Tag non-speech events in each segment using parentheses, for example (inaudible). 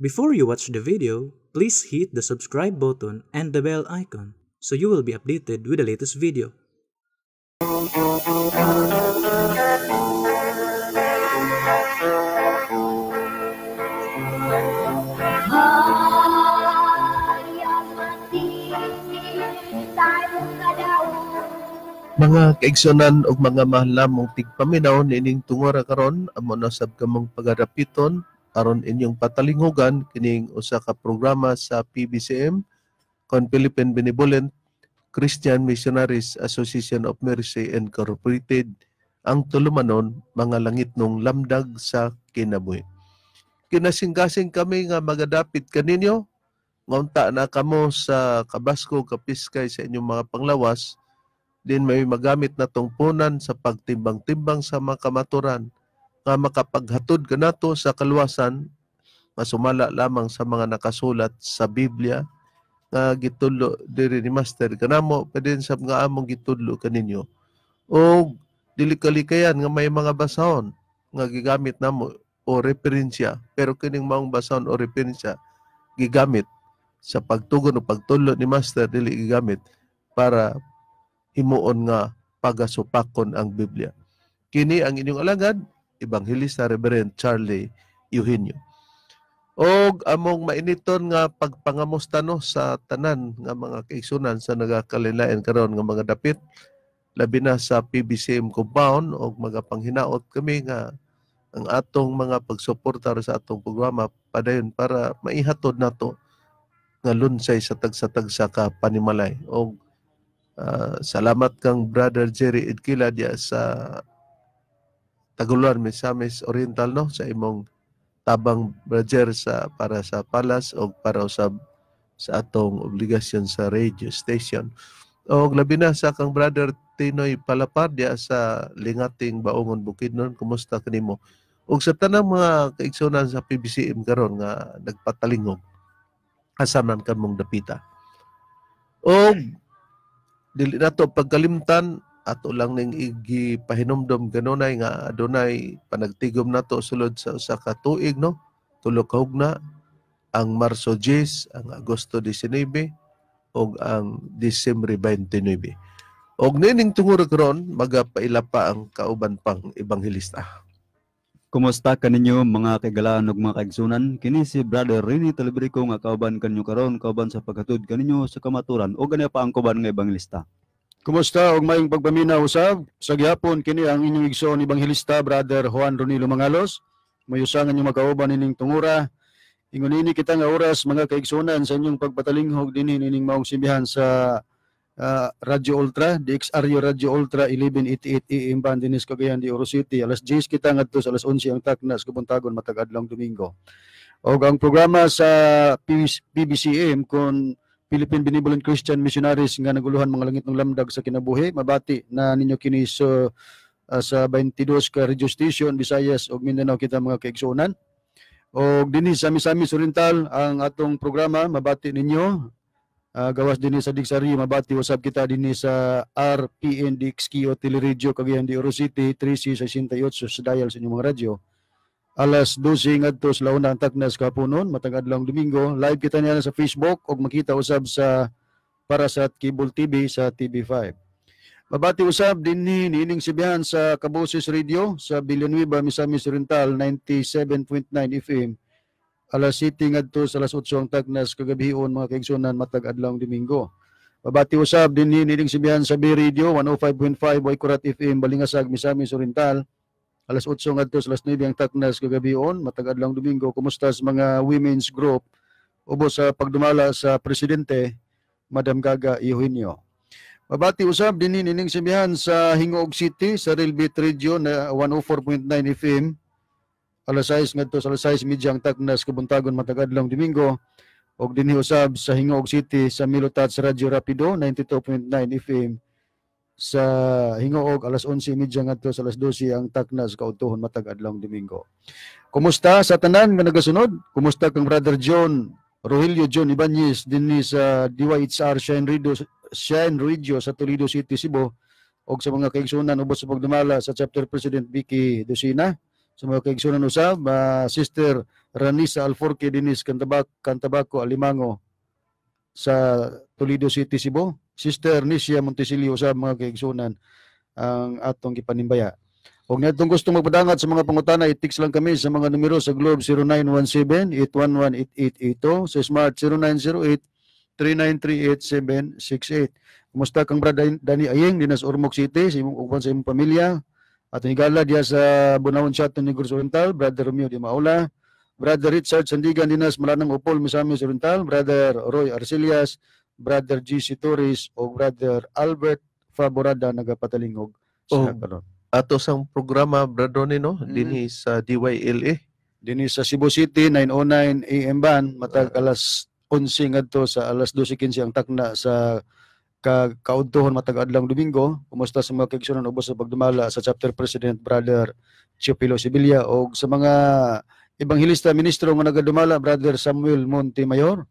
Before you watch the video, please hit the subscribe button and the bell icon so you will be updated with the latest video. Mga kaigsonan o mga mahalamong tigpaminaw nining tungora karon amo na sab kamong pagadapiton aron inyong patalinghugan kining usa ka programa sa PBCM kon Philippine Benevolent Christian Missionaries Association of Mercy Incorporated ang tulumanon mga langit nung lamdag sa kinabuhi. Kinasingkasing kami nga magadapit kaninyo, ngaunta na kamo sa Kabasco, Kapiskay sa inyong mga panglawas, din may magamit na tungpunan sa pagtimbang-timbang sa mga kamaturan nga makapaghatod kanato sa kaluwasan masumala lamang sa mga nakasulat sa Biblia nga gitulo diri ni Master kanamo pwede sa mga among gitulo kaninyo o dilikalikayan nga may mga basahon nga gigamit namo o referensya pero kining maong basahon o referensya gigamit sa pagtugon o pagtulo ni Master dili gigamit para himuon nga pagasupakon ang Biblia kini ang inyong alagad Ebanghelista Reverend Charlie Eugenio. Og among mainiton nga pagpangamusta no sa tanan nga mga kaigsunan sa nagakalilain karon nga mga dapit labi na sa PBCM compound og magapanghinaot kami nga ang atong mga pagsuportar sa atong programa padayon para maihatod nato nga lunsay sa tagsa-tagsa ka panimalay og uh, salamat kang brother Jerry Edkila dia sa tagulan Misamis Oriental no sa imong tabang brother sa para sa palas o para usab sa atong obligasyon sa radio station. O labi na sa kang brother Tinoy Palapardia sa Lingating Baongon Bukidnon, kumusta kanimo? O sa tanang mga kaigsunan sa PBCM karon nga nagpatalingog, asaman kan mong dapita. O dili nato pagkalimtan at ulang ning igi pahinumdom ganunay nga adunay panagtigom nato sulod sa usa ka tuig no tulo ka hugna ang Marso 10 ang Agosto 19 ug ang Disyembre 29 og nining tungod ron magapaila pa ang kauban pang ebanghelista Kumusta kaninyo mga kagalaan ug mga kaigsunan? Kini si Brother Rini Talibrico nga kauban kanyo karon kauban sa paghatod kaninyo sa kamaturan o ganay pa ang kauban nga ebanghelista. Kumusta og maayong pagpaminaw usab? Sa gihapon kini ang inyong igsoon Ebanghelista Brother Juan Ronilo Mangalos. Mayusangan yung makauban ining tungura. Ingon ini kita nga oras mga kaigsoonan sa inyong pagpatalinghog dinhi ining maong simbihan sa uh, Radyo Ultra, DXRU Radio Ultra 1188 AM band dinis Cagayan di Oro City. Alas 10 kita ngadto sa alas 11 ang taknas kubuntagon matag adlong Domingo. Og ang programa sa PBCM kung Philippine Benevolent Christian Missionaries nga naguluhan mga langit ng lamdag sa kinabuhi. Mabati na ninyo kini sa uh, sa 22 ka radio station Visayas ug Mindanao kita mga kaigsuonan. Og dinhi sa Misamis Oriental ang atong programa mabati ninyo. Uh, gawas dinhi sa Digsari mabati usab kita dinhi sa RPNDXQ Teleradio Cagayan de Oro City 1368 sa dial sa inyong mga radyo alas 12 ngadto sa launa ang Tagnas kapunon matag adlong Domingo live kita niya sa Facebook ug makita usab sa Parasat Cable TV sa TV5 Mabati usab din ni Nining sibihan sa Kaboses Radio sa Villanueva Misamis Oriental 97.9 FM alas ng ngadto sa alas 8 ang Tagnas kagabihon mga kaigsunan matag adlong Domingo Mabati usab din ni Nining sibihan sa B Radio 105.5 Boykurat FM Balingasag Misamis Oriental alas 8 ngadto sa alas 9 ang taknas on matag adlong Domingo kumusta sa mga women's group ubo sa pagdumala sa presidente Madam Gaga Eugenio Mabati usab dinhi nining simbihan sa Hingoog City sa Railbit Radio na 104.9 FM alas 6 ngadto sa alas 6 media ang taknas kubuntagon matag adlong Domingo og dinhi usab sa Hingoog City sa Milotats Radio Rapido 92.9 FM sa hingoog alas 11:30 ngadto sa alas 12 ang takna sa kautohon matag adlaw Domingo. Kumusta sa tanan nga nagasunod? Kumusta kang Brother John Rogelio John Ibanez dinhi sa DYHR Shen Radio Shen Radio sa Toledo City Cebu og sa mga kaigsoonan ubos sa pagdumala sa chapter president Vicky Dosina sa mga kaigsoonan usab uh, sister Ranisa Alforque Dinis Cantabaco Cantabaco Alimango sa Toledo City Cebu Sister Nisia Montesilio sa mga kaigsunan ang atong gipanimbaya. Og natong gusto magpadangat sa mga pangutana, i-text lang kami sa mga numero sa Globe 0917-811-8882, sa Smart 0908-3938-768. Kumusta kang brad Dani Ayeng, dinas Ormoc City, sa imong uban sa imong pamilya. At nigala diya sa Bunawon Chaton Negros Oriental, Brother Romeo Di Maula. Brother Richard Sandigan, dinas Malanang Upol, Misamis Oriental. Brother Roy Arcelias, Brother GC Torres o Brother Albert Favorada nagapatalingog sa oh, karon. Ato sang programa Brother Nino mm dinhi sa DYLA. Dinhi sa Cebu City 909 AM ban matag uh, alas 11 ngadto sa alas 12:15 ang takna sa ka kauntuhon matag adlang Domingo. Kumusta sa mga kaigsunan ubos sa pagdumala sa chapter president brother Chiopilo Sibilia o sa mga ibang hilista ministro nga nagadumala brother Samuel Monte Mayor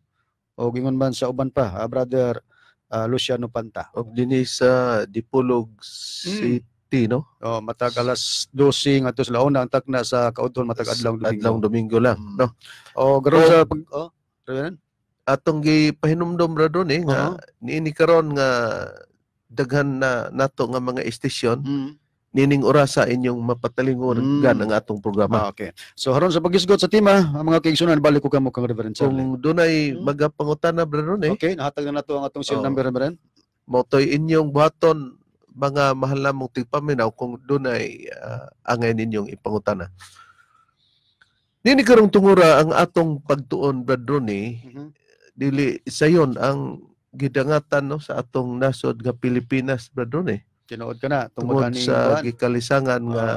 o gingon man sa uban pa, uh, brother uh, Luciano Panta. Og dinhi ah, sa Dipolog hmm. City, mm. no? O, oh, matag alas 12 ngadto sa launa ang tagna sa kaudton matag adlaw Domingo. Adlaw Domingo lang, mm. no? O, oh, garo sa oh. pag oh, Ryan? Atong gipahinumdom ra doon eh, uh -huh. nga, uh-huh. ni, ni karon nga daghan na nato nga mga estasyon. Mm nining oras inyong mapatalingon mm. gan ang atong programa. Ah, okay. So haron sa pagisgot sa tema, ang mga kaigsunan balik ko kamo kang Reverend Charlie. Kung dunay hmm. magapangutana brethren eh. Okay, nahatag na nato ang atong cell oh. number Reverend. Motoy inyong button, mga mahal namong tigpaminaw kung dunay uh, angay ninyong ipangutana. Nini karong tungura ang atong pagtuon brethren eh. Mm-hmm. Dili sayon ang gidangatan no sa atong nasod nga Pilipinas brethren eh. Tinuod ka na. Tungod sa gikalisangan nga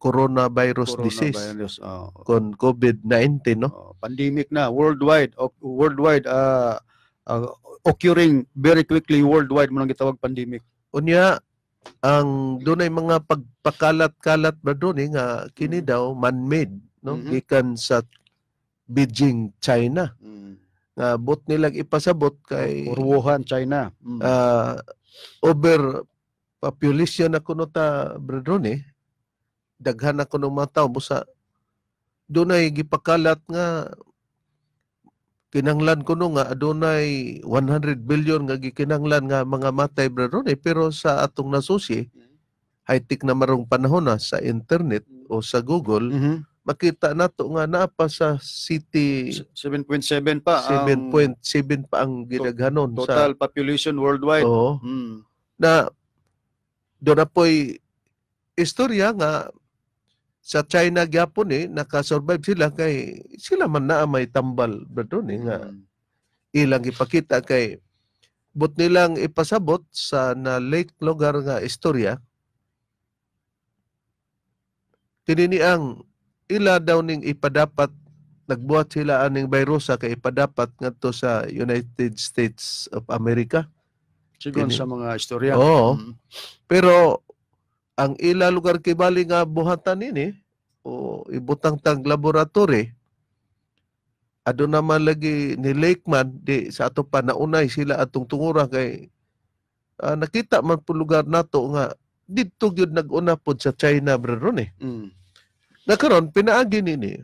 coronavirus, ah. coronavirus disease. Oh. Kon COVID-19, no? Oh, pandemic na, worldwide. Worldwide, uh, uh, occurring very quickly worldwide mo nang gitawag pandemic. Unya, ang dunay mga pagpakalat-kalat ba doon eh, nga kini mm. daw man-made no mm-hmm. gikan sa Beijing China mm-hmm. nga bot nilag ipasabot kay Wuhan China mm-hmm. uh, over populasyon na kuno ta brethren eh daghan na kuno mga tao busa dunay gipakalat nga kinanglan kuno no nga adunay 100 billion nga gikinanglan nga mga matay brethren eh pero sa atong nasusi high-tech na marong panahon na sa internet o sa Google mm-hmm. makita nato nga na pa sa city 7.7 pa 7.7 pa ang gidaghanon total sa, population worldwide oh, mm. na do na po'y istorya nga sa China gyapon ni eh, nakasurvive sila kay sila man na may tambal bro ni eh, nga mm. ilang ipakita kay but nilang ipasabot sa na late lugar nga istorya tinini ang ila daw ning ipadapat nagbuhat sila aning virusa kay ipadapat ngadto sa United States of America Sigon sa mga istorya. Oo. Mm. Pero ang ila lugar kay bali nga buhatan ini o ibutang tang laboratory ado naman lagi ni Lakeman di sa ato pa naunay sila atong tungura kay uh, nakita man po lugar nato nga didto gyud naguna pod sa China bro ni. Eh. Mm. Nakaron pinaagi nini.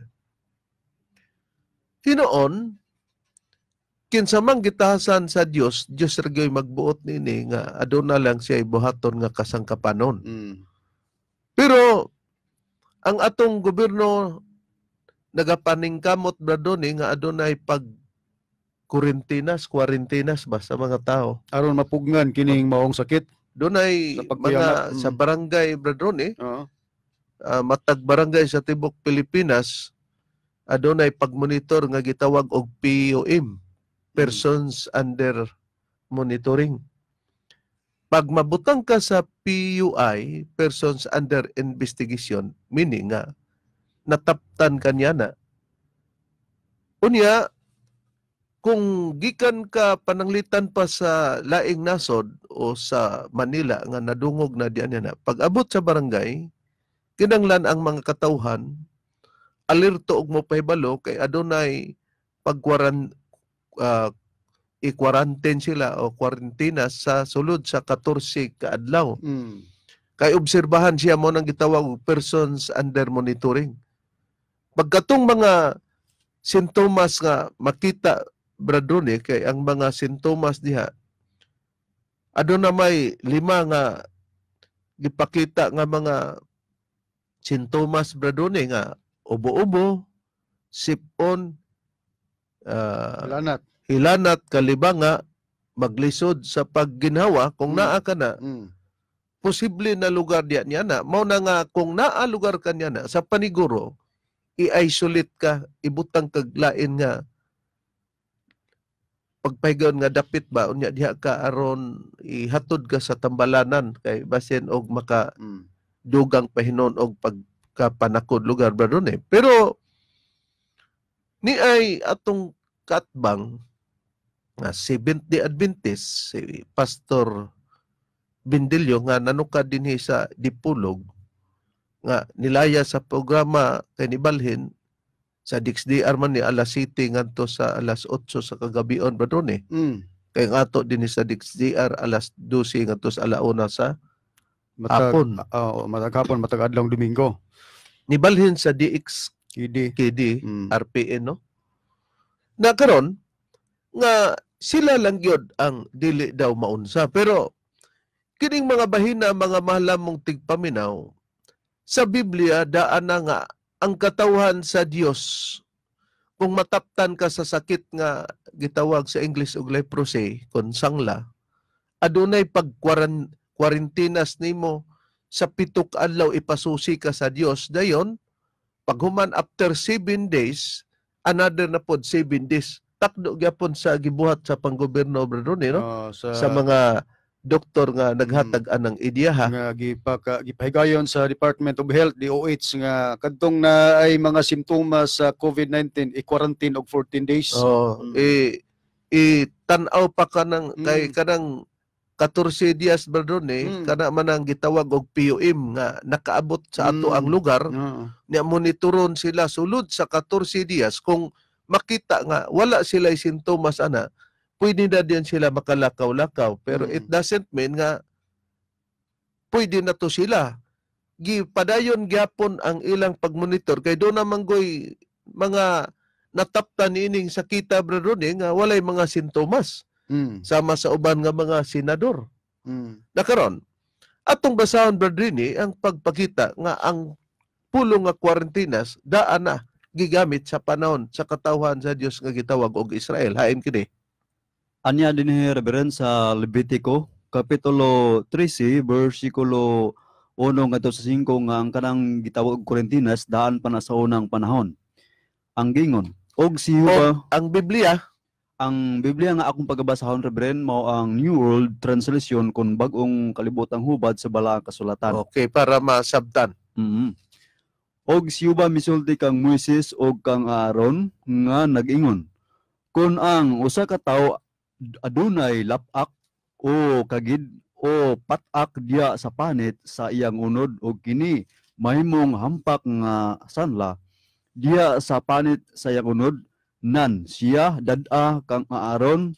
Hinoon kinsa man gitahasan sa Dios Dios ra gyud magbuot nini nga aduna lang siya ibuhaton nga kasangkapanon mm. pero ang atong gobyerno nagapaningkamot ba doni eh, nga adunay pag kurentinas, kwarentinas ba sa mga tao? Aron mapugngan kining maong sakit. dunay sa mga mm. sa barangay Bradron eh. Uh-huh. Uh, matag barangay sa tibok Pilipinas adunay pagmonitor nga gitawag og POM persons under monitoring. Pag mabutang ka sa PUI, persons under investigation, meaning nga, nataptan ka niya na. Unya, kung gikan ka pananglitan pa sa laing nasod o sa Manila nga nadungog na diyan na pag abot sa barangay kinanglan ang mga katauhan, alerto og pahibalo kay adunay pagkwaran uh, ah, i-quarantine sila o quarantina sa sulod sa 14 kaadlaw. Mm. Kay obserbahan siya mo nang gitawag persons under monitoring. Pagkatong mga sintomas nga makita bradrone eh, kay ang mga sintomas diha aduna may lima nga gipakita nga mga sintomas bradrone eh, nga ubo-ubo, sipon, uh, ah, ilanat. ilanat kalibanga maglisod sa pagginhawa kung mm. naa ka na mm. posible na lugar diyan niya na mao na nga kung naa lugar ka niya na sa paniguro i-isolate ka ibutang kag lain nga pagpahigaon nga dapit ba unya diha ka aron ihatod ka sa tambalanan kay basin og maka mm. dugang pahinon og pagkapanakod lugar ba eh. pero Ni ay atong katbang nga si Binti Adventist, si Pastor Bindelio nga nanuka dinhi sa Dipulog nga nilaya sa programa kay ni Balhin sa DXDR man ni alas City ngadto sa alas 8 sa kagabion ba doon eh. Mm. Kay ngato dinhi sa DXDR alas 12 ngadto sa alauna sa matag, hapon. Uh, matag hapon, matag adlong Domingo. Nibalhin sa DX KD, KD mm. RPN no na karon nga sila lang gyud ang dili daw maunsa pero kining mga bahina mga mahalamong tigpaminaw sa Biblia daan na nga ang katawhan sa Dios kung mataptan ka sa sakit nga gitawag sa English og leprosy kon sangla adunay pag quarantinas nimo sa pitok adlaw ipasusi ka sa Dios dayon Paghuman after 7 days, another na pod 7 days. Takdo gyapon sa gibuhat sa panggobyerno Obrador ni no? Oh, sa... sa mga doktor nga naghatag hmm. anang ideya ha nga gipaka gipahigayon sa Department of Health DOH nga kadtong na ay mga simptomas sa COVID-19 i-quarantine og 14 days. Oh, mm. i i tan-aw pa hmm. kanang mm. kay kanang 14 dias Bradone eh, mm. kana man ang gitawag og POM nga nakaabot sa hmm. ato mm. ang lugar mm. niya monitoron sila sulod sa 14 dias kung makita nga wala sila sintomas ana pwede na din sila makalakaw-lakaw pero mm. it doesn't mean nga pwede na to sila gipadayon gyapon ang ilang pagmonitor kay do na manggoy mga nataptan ining sakita Bradone eh, nga walay mga sintomas mm. sama sa uban nga mga senador. Mm. Na karon atong basahon Bradrini ang pagpakita nga ang pulo nga kwarentinas daan na gigamit sa panahon sa katawhan sa Dios nga gitawag og Israel hain kini. Anya din ni Reverend sa Levitico kapitulo 13 versikulo 1 ngadto sa 5 nga ang kanang gitawag og Korintinas daan pa na sa unang panahon. Ang gingon og si Jehova ang Biblia ang Biblia nga akong pagabasahon rebren mao ang New World Translation kun bag-ong kalibotang hubad sa balaang kasulatan. Okay, para masabdan. Mm -hmm. Og siuba misulti kang Moises og kang Aaron nga nag-ingon. Kun ang usa ka tawo adunay lapak o kagid o patak dia sa panit sa iyang unod og kini mahimong hampak nga sanla dia sa panit sa iyang unod nan siya dada kang aaron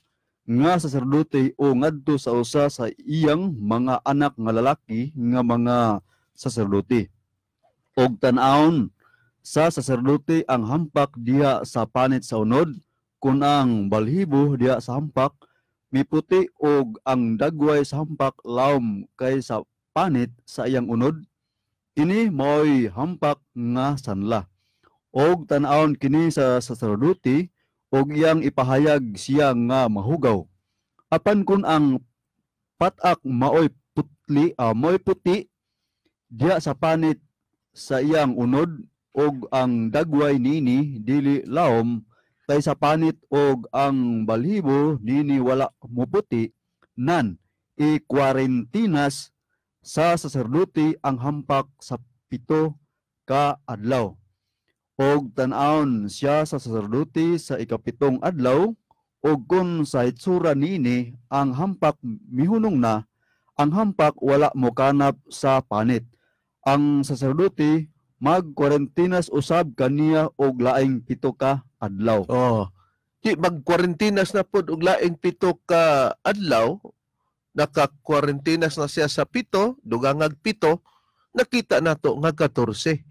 nga saserdote o ngadto sa usa sa iyang mga anak nga lalaki nga mga saserdote. Og tan sa saserdote ang hampak diha sa panit sa unod kun ang balhibo diha sa hampak miputi og ang dagway sa hampak laom kay sa panit sa iyang unod kini maoy hampak nga sanla og tan kini sa saserdote og iyang ipahayag siya nga mahugaw. Apan kun ang patak maoy putli, uh, maoy puti diya sa panit sa iyang unod og ang dagway nini dili laom kay sa panit og ang balhibo nini wala muputi nan kwarentinas sa saserdote ang hampak sa pito ka adlaw og tan-awon siya sa saserdote sa ikapitong adlaw ug kun sa hitsura niini ang hampak mihunong na ang hampak wala mo sa panit ang saserdote mag-quarantinas usab kaniya og laing pito ka adlaw oh di quarantinas na pod og laing pito ka adlaw nakakwarentinas na siya sa pito dugangag pito nakita nato nga 14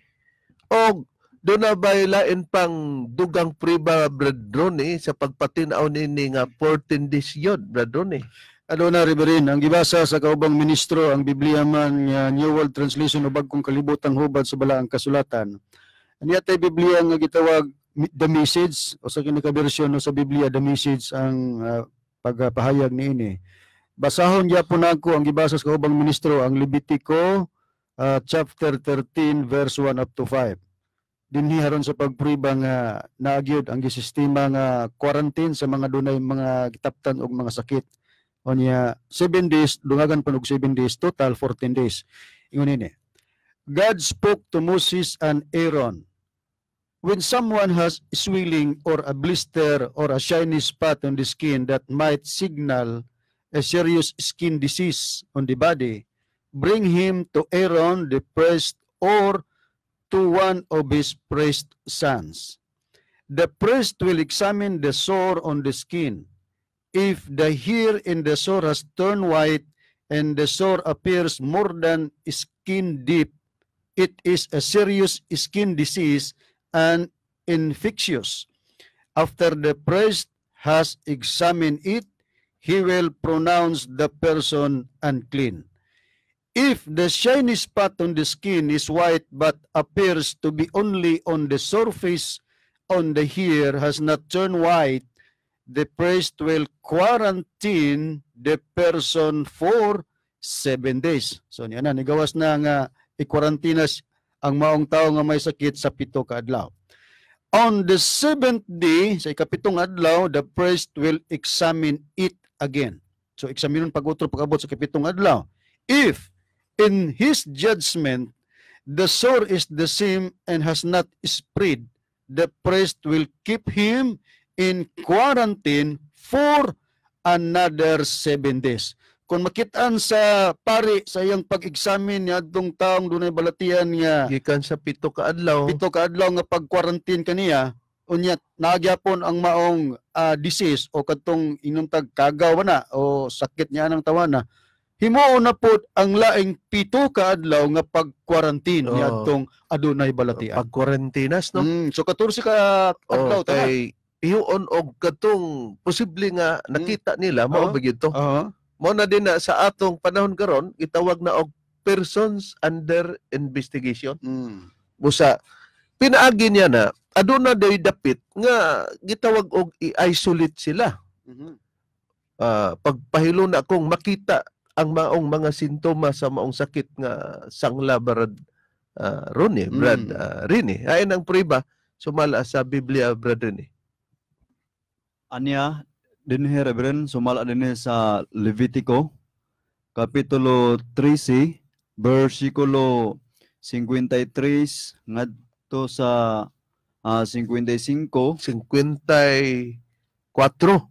og do na bay lain pang dugang priba bradroni eh, sa pagpatinaw ni nga 14 days yod bradroni. Ano eh? na Riverin, ang gibasa sa kaubang ministro ang Biblia man nga New World Translation o bagkong kalibotang hubad sa balaang kasulatan. Aniya tay Biblia nga gitawag the message o sa kinakabersyon no, sa Biblia the message ang uh, pagpahayag niini. Basahon gyapon nako ang gibasa sa kaubang ministro ang Levitico uh, chapter 13 verse 1 up to 5 dinhi haron sa pagpriba nga naagyod ang gisistema nga quarantine sa mga dunay mga gitaptan og mga sakit. Onya 7 days dungagan pa og 7 days total 14 days. Ingon ini. God spoke to Moses and Aaron. When someone has swelling or a blister or a shiny spot on the skin that might signal a serious skin disease on the body, bring him to Aaron the priest or to one of his priest's sons. The priest will examine the sore on the skin. If the hair in the sore has turned white and the sore appears more than skin deep, it is a serious skin disease and infectious. After the priest has examined it, he will pronounce the person unclean. If the shiny spot on the skin is white but appears to be only on the surface on the hair has not turned white, the priest will quarantine the person for seven days. So niya na, nigawas na nga i-quarantine ang maong tao nga may sakit sa pito ka adlaw. On the seventh day, sa ikapitong adlaw, the priest will examine it again. So examineon pag-utro pag-abot sa kapitong adlaw. If In his judgment, the sore is the same and has not spread. The priest will keep him in quarantine for another seven days. Kung makitaan sa pari sa iyang pag-examine niya adtong taong dunay balatian niya gikan sa pito ka adlaw pito ka adlaw nga pag-quarantine kaniya unya nagyapon ang maong uh, disease o kadtong inuntag kagaw na o sakit niya nang tawana Himuon na po ang laing pito ka nga pag-quarantine oh. niadtong adunay balatian. Pag-quarantinas no. Mm, so 14 ka adlaw oh, kay iyon og katong posible nga mm. nakita nila mm. mao ba gyud to. Uh-huh. Mo na din na sa atong panahon karon gitawag na og persons under investigation. Mm. Busa pinaagi niya na aduna day dapit nga gitawag og i-isolate sila. Mm-hmm. Uh, pagpahilo na kung makita ang maong mga sintomas sa maong sakit nga sanglabarad uh, ron eh, Brad ah, mm. uh, Rini. Ayon ang priba, sumala sa Biblia, Brad Rini. Anya, din he, Reverend, sumala din sa Levitico, Kapitulo 13, versikulo 53, ngadto sa uh, 55. 54. Aw.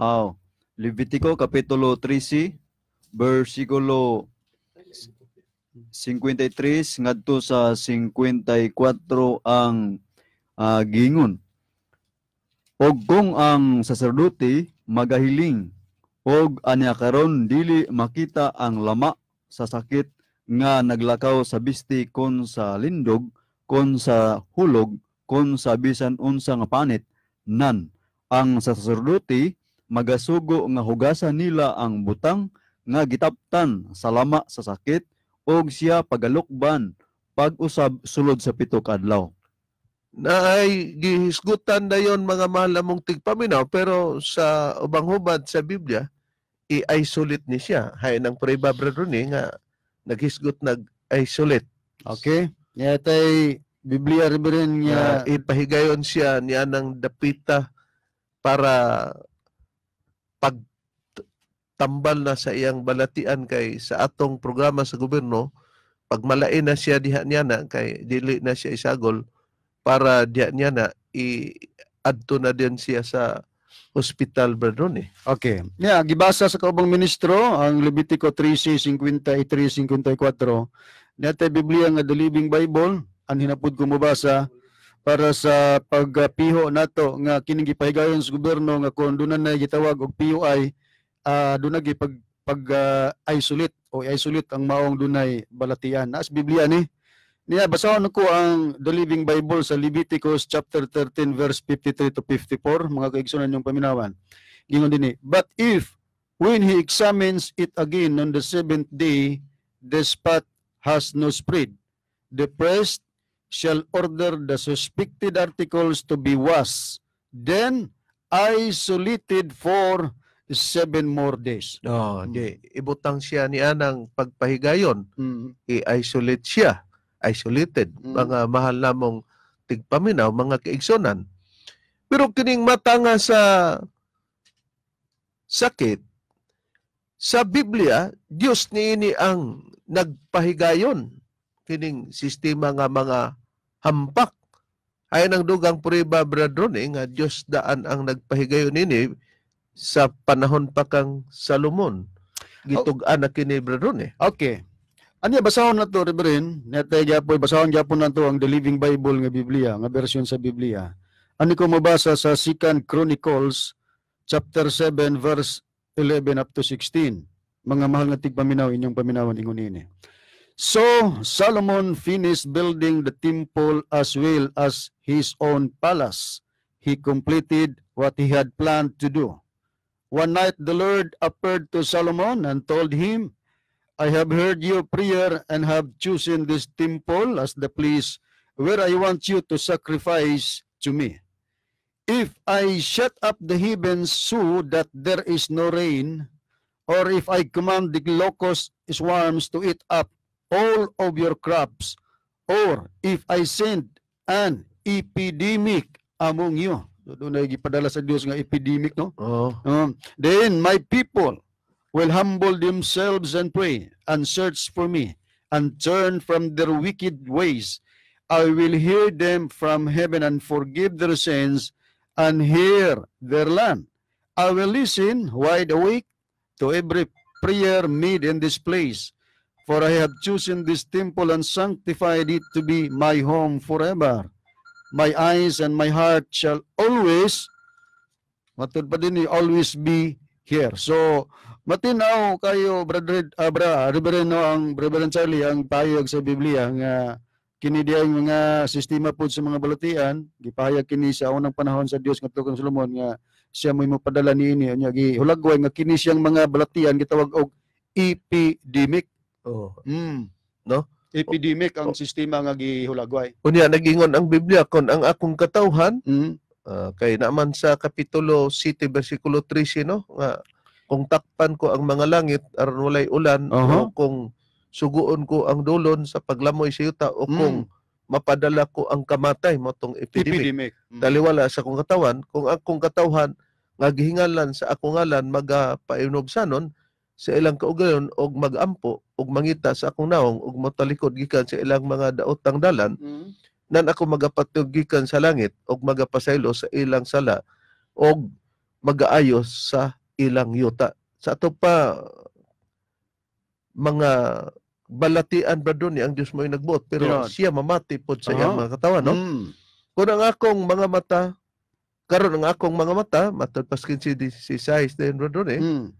Oh. Levitico, Kapitulo 13, versikulo 53 ngadto sa 54 ang uh, gingon. Og kung ang saserdote magahiling og anya karon dili makita ang lama sa sakit nga naglakaw sa bisti kon sa lindog kon sa hulog kon sa bisan unsa nga panit nan ang saserdote magasugo nga hugasan nila ang butang nga gitaptan sa lama sa sakit og siya pagalukban pag-usab sulod sa pito ka adlaw na ay gihisgutan na yon mga malamong tigpaminaw pero sa ubang hubad sa Biblia i-isolate ni siya hay nang pray brother ni nga naghisgot nag-isolate okay yatay Biblia rin niya uh, ah, ipahigayon siya niya ng dapita para pag tambal na sa iyang balatian kay sa atong programa sa gobyerno pag malain na siya diha niya na kay dili na siya isagol para diha niya na i adto na din siya sa hospital Berdon eh. Okay. Yeah, gibasa sa kaubang ministro ang Levitico 13:53-54. Nata Biblia nga the Living Bible ang hinapud ko mabasa para sa pagpiho nato nga kining gipahigayon sa gobyerno nga kon na gitawag og POI uh, ah, dunay pag pag uh, isolate o isolate ang maong dunay balatian as Biblia ni niya basahon ko ang The Living Bible sa Leviticus chapter 13 verse 53 to 54 mga kaigsoonan yung paminawan gingon dinhi but if when he examines it again on the seventh day the spot has no spread the priest shall order the suspected articles to be washed then isolated for seven more days. No, ah, hmm. hindi. Ibutang siya niya ng pagpahigayon. Mm. I-isolate siya. Isolated. Mm. Mga mahal namong tigpaminaw, mga kaigsonan. Pero kining mata nga sa sakit, sa Biblia, Diyos niini ang nagpahigayon kining sistema nga mga hampak. Ay nang dugang puriba, brother, eh, nga Diyos daan ang nagpahigayon nini sa panahon pa kang Salomon. Gitugaan oh. na kini brethren eh. Okay. Ani basahon na to brethren, natay gyapon basahon gyapon na to ang The Living Bible nga Biblia, nga version sa Biblia. Ani ko mabasa sa 2 Chronicles chapter 7 verse 11 up to 16. Mga mahal na tigpaminaw inyong paminawan ingon ini. So Solomon finished building the temple as well as his own palace. He completed what he had planned to do. One night the Lord appeared to Solomon and told him, I have heard your prayer and have chosen this temple as the place where I want you to sacrifice to me. If I shut up the heavens so that there is no rain, or if I command the locust swarms to eat up all of your crops, or if I send an epidemic among you, doon na gipadala sa Dios nga epidemic, no? Oh. Um, then my people will humble themselves and pray and search for me and turn from their wicked ways. I will hear them from heaven and forgive their sins and hear their land. I will listen wide awake to every prayer made in this place. For I have chosen this temple and sanctified it to be my home forever my eyes and my heart shall always matud pa din always be here. So matinaw kayo brother uh, bra, reverend ang reverend Charlie ang payag sa Biblia nga ah, kini diyang mga sistema pud sa mga balutian gipahayag kini sa unang panahon sa Dios nga tukon Solomon nga siya mo mapadala niini nya gihulagway nga kini siyang mga balatian gitawag og epidemic. Oh. Mm. No? epidemic ang sistema nga gihulagway. Unya nagingon ang Biblia kon ang akong katawhan mm. uh, kay naman sa kapitulo 7 bersikulo 13 no nga kung takpan ko ang mga langit aron walay ulan uh-huh. o kung suguon ko ang dulon sa paglamoy sa yuta o mm. kung mapadala ko ang kamatay mo tong epidemic. epidemic. Mm. Daliwala sa akong katawhan kung akong katawhan nga gihingalan sa akong ngalan maga painog sa ilang kaugayon og magampo og mangita sa akong naong og motalikod gikan sa ilang mga daotang dalan mm. nan ako magapatog gikan sa langit og magapasaylo sa ilang sala og magaayos sa ilang yuta sa ato pa mga balatian ba ni ang Dios mo nagbuot pero Pinon. siya mamati pod sa uh-huh. mga katawan no mm. kun ang akong mga mata karon ang akong mga mata matod paskin si 16 din bro doon mm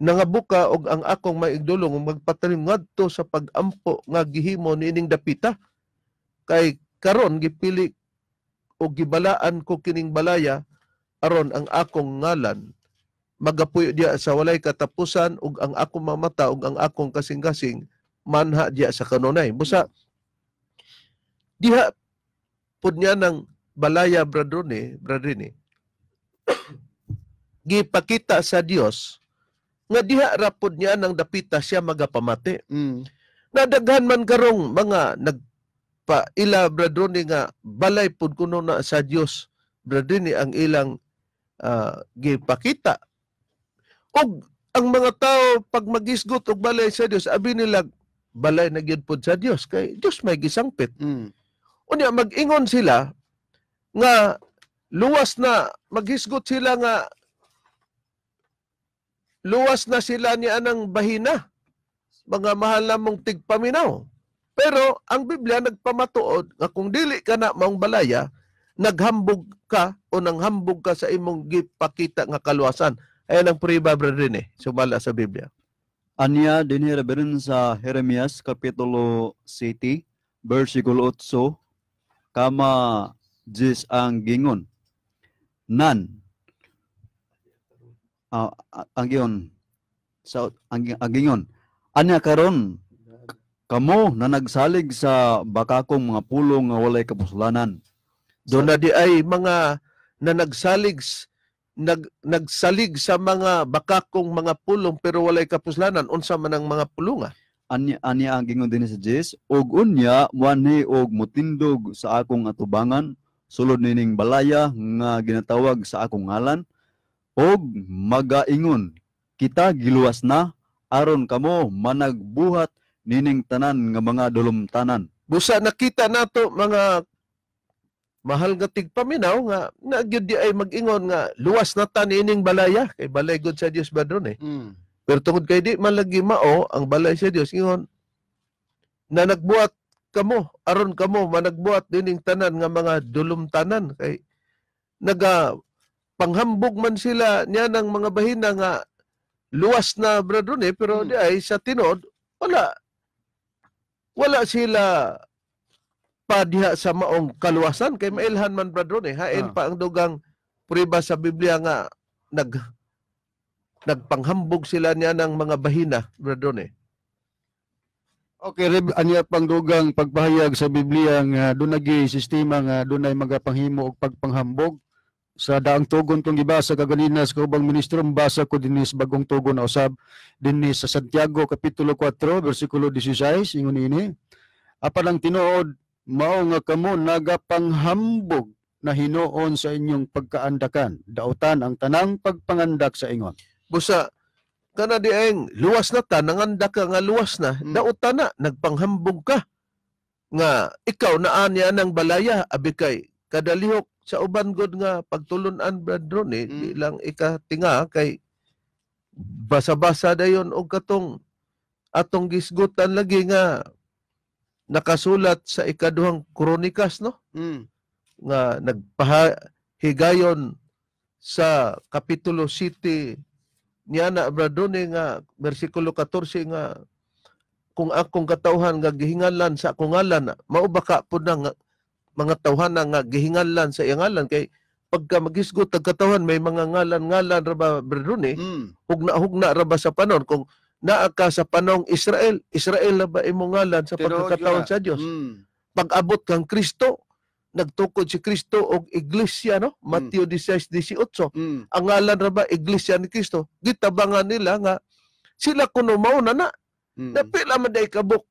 nangabuka og ang akong maigdulong magpatalim ngadto sa pagampo nga gihimo niining dapita kay karon gipili o gibalaan ko kining balaya aron ang akong ngalan magapuyo diya sa walay katapusan ug ang akong mamata ug ang akong kasing-kasing manha diya sa kanunay busa diha pud niya ng balaya bradrone bradrine (coughs) gipakita sa Dios nga diha rapod niya nang dapita siya magapamati. Mm. Nadaghan man karong mga nagpa ila ni nga balay pud kuno na sa Dios bradro ni ang ilang uh, gipakita. Og ang mga tao pag magisgot og balay sa Dios abi nila balay na gyud pud sa Dios kay Dios may gisangpit. Mm. Unya magingon sila nga luwas na maghisgot sila nga luwas na sila niya ng bahina, mga mahal na mong tigpaminaw. Pero ang Biblia nagpamatuod nga kung dili ka na maong balaya, naghambog ka o nanghambog ka sa imong gipakita nga kaluwasan. Ayan ang priba, brother eh, sumala sa Biblia. Anya din reverend sa Jeremias Kapitulo City, versikulo 8, kama Jis ang gingon. Nan, uh, ah, ah, agion sa agingon anya karon kamo na nagsalig sa baka kong mga pulong nga walay kapuslanan do na di ay mga na nagsalig nag nagsalig sa mga baka kong mga pulong pero walay kapuslanan unsa man ang mga pulong anya anya ang gingon dinhi sa Jesus ug unya manhi og mutindog sa akong atubangan sulod nining balaya nga ginatawag sa akong ngalan og magaingon kita giluwas na aron kamo managbuhat nining tanan nga mga dulumtanan busa nakita nato mga mahal nga tigpaminaw nga na gyud di ay magingon nga luwas na ta nining balaya kay balay gud sa Dios badron eh mm. pero tungod kay di malagi lagi mao ang balay sa Dios ingon na nagbuhat kamo aron kamo managbuhat nining tanan nga mga dulumtanan kay naga panghambog man sila niya ng mga bahina nga luwas na bradron eh, pero hmm. di ay sa tinod, wala. Wala sila padiha sa maong kaluwasan. Kay mailhan man bradron eh, hain ah. pa ang dugang priba sa Biblia nga nag nagpanghambog sila niya ng mga bahina, bradron eh. Okay, Reb, anya pang dugang pagpahayag sa Biblia nga doon naging sistema nga doon ay panghimo o pagpanghambog sa daang tugon kong gibasa kaganina sa kaubang ministro basa ko dinis bagong tugon na usab dinis sa Santiago kapitulo 4 bersikulo 16 ingon ini apan ang tinuod mao nga kamo nagapanghambog na hinuon sa inyong pagkaandakan dautan ang tanang pagpangandak sa ingon busa kana dieng luwas na ta nangandak ka nga luwas na hmm. dautan na nagpanghambog ka nga ikaw na anya ng balaya abikay kadalihok sa uban god nga pagtulunan brethren eh, mm. di lang ikatinga kay basa-basa dayon og katong atong gisgutan lagi nga nakasulat sa ikaduhang kronikas no mm. nga nagpahigayon sa kapitulo City niya na bradone eh, nga bersikulo 14 nga kung akong katauhan nga gihingalan sa akong ngalan mao baka pud nga mga tawhana nga gihingalan sa iyangalan kay pagka magisgot tagkatawan may mga ngalan-ngalan ra ba berdun eh. Mm. Hugna-hugna ra ba sa panon kung naa ka sa panong Israel, Israel na ba imong ngalan sa pagkatawhan sa Dios? Mm. Pag-abot kang Kristo, nagtukod si Kristo og iglesia no Mateo mm. 16:18 mm. ang ngalan ra ba iglesia ni Kristo gitabangan nila nga sila kuno mao na hmm. na mm. napila man day kabuk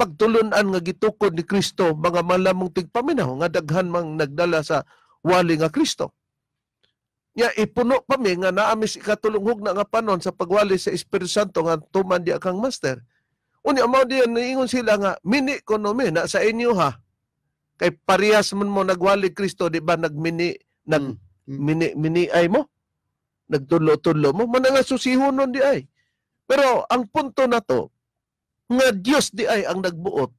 pagtulunan nga gitukod ni Kristo mga malamong tigpaminaw nga daghan mang nagdala sa wali nga Kristo. Nya ipuno pa mi nga naamis ikatulunghog na nga panon sa pagwali sa Espiritu Santo nga tuman di akang master. Unya amo diyan niingon sila nga mini ko no na sa inyo ha. Kay parehas man mo nagwali Kristo di ba nagmini nag hmm. Hmm. mini mini ay mo nagtulo-tulo mo man nga susihonon di ay. Pero ang punto na to, nga Dios di ay ang nagbuot.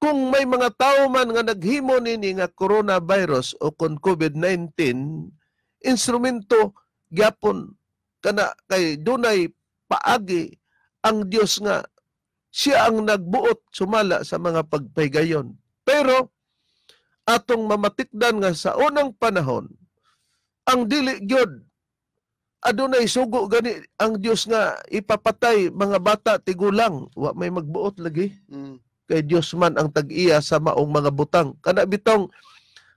Kung may mga tao man nga naghimo nini nga coronavirus o kon COVID-19 instrumento gyapon kana kay dunay paagi ang Dios nga siya ang nagbuot sumala sa mga pagpaygayon. Pero atong mamatikdan nga sa unang panahon ang dili gyud adunay sugo gani ang Dios nga ipapatay mga bata tigulang wa may magbuot lagi mm. kay Dios man ang tag-iya sa maong mga butang kana bitong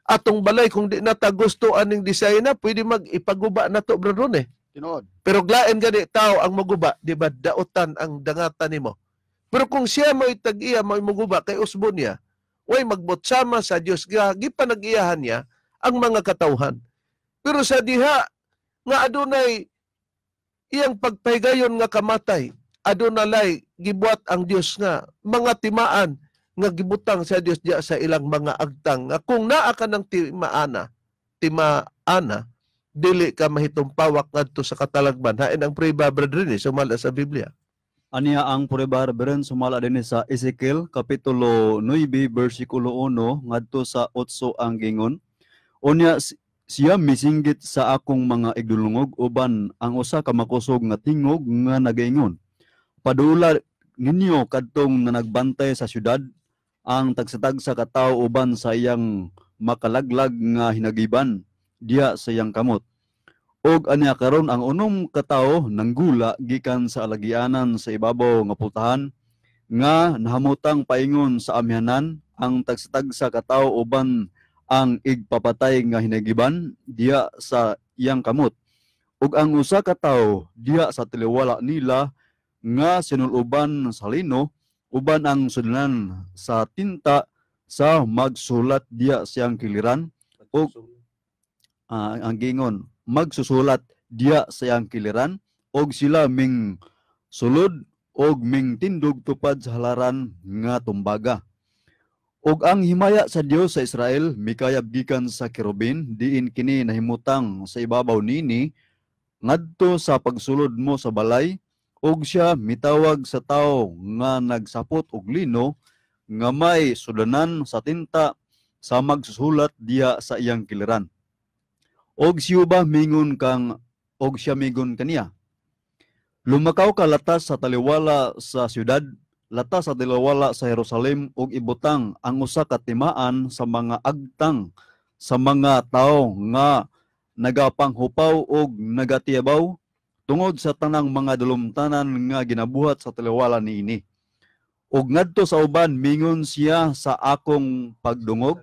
atong balay kung di nata gusto aning design pwede magipaguba ipaguba na to brodon eh Tinod. pero glaen gani tao ang maguba di ba daotan ang dangatan nimo pero kung siya may tag-iya may maguba kay usbon niya way magbotsama sa Dios gipa nag-iyahan niya ang mga katawhan pero sa diha nga adunay iyang pagpahigayon nga kamatay adunalay gibuat ang Dios nga mga timaan nga gibutang sa Dios diya sa ilang mga agtang nga kung naa ka ng timaana timaana dili ka mahitumpawak ngadto sa katalagman hain ang priba brethren eh, sumala sa Biblia Aniya ang pureba brethren sumala din sa Ezekiel kapitulo 9 bersikulo 1 ngadto sa 8 ang gingon Unya siya misinggit sa akong mga igdulungog uban ang usa ka makusog nga tingog nga nagaingon. Padula ninyo kadtong na nagbantay sa syudad ang tagsatag sa kataw uban sa iyang makalaglag nga hinagiban diya sa iyang kamot. Og aniya karon ang unom katao nang gula gikan sa alagianan sa ibabaw nga putahan nga nahamutang paingon sa amyanan ang tagsatag sa kataw uban ang igpapatay nga hinagiban diya sa iyang kamot ug ang usa ka tawo diha sa taliwala nila nga sinuluban sa lino uban ang sudlan sa tinta sa magsulat diya siyang kiliran ug uh, ang gingon magsusulat diya siyang kiliran og sila ming sulod og ming tindog tupad sa halaran nga tumbaga Og ang himaya sa Dios sa Israel mikayab gikan sa kirubin diin kini nahimutang sa ibabaw nini ngadto sa pagsulod mo sa balay og siya mitawag sa tao nga nagsapot og lino nga may sudanan sa tinta sa magsulat diya sa iyang kiliran. Og siya ba mingon kang og siya mingon kaniya. Lumakaw ka latas sa taliwala sa siyudad lata sa dilawala sa Jerusalem ug ibutang ang usa ka timaan sa mga agtang sa mga tawo nga nagapanghupaw ug nagatiyabaw tungod sa tanang mga dalumtanan nga ginabuhat sa tilawala niini. Ug ngadto sa uban mingon siya sa akong pagdungog,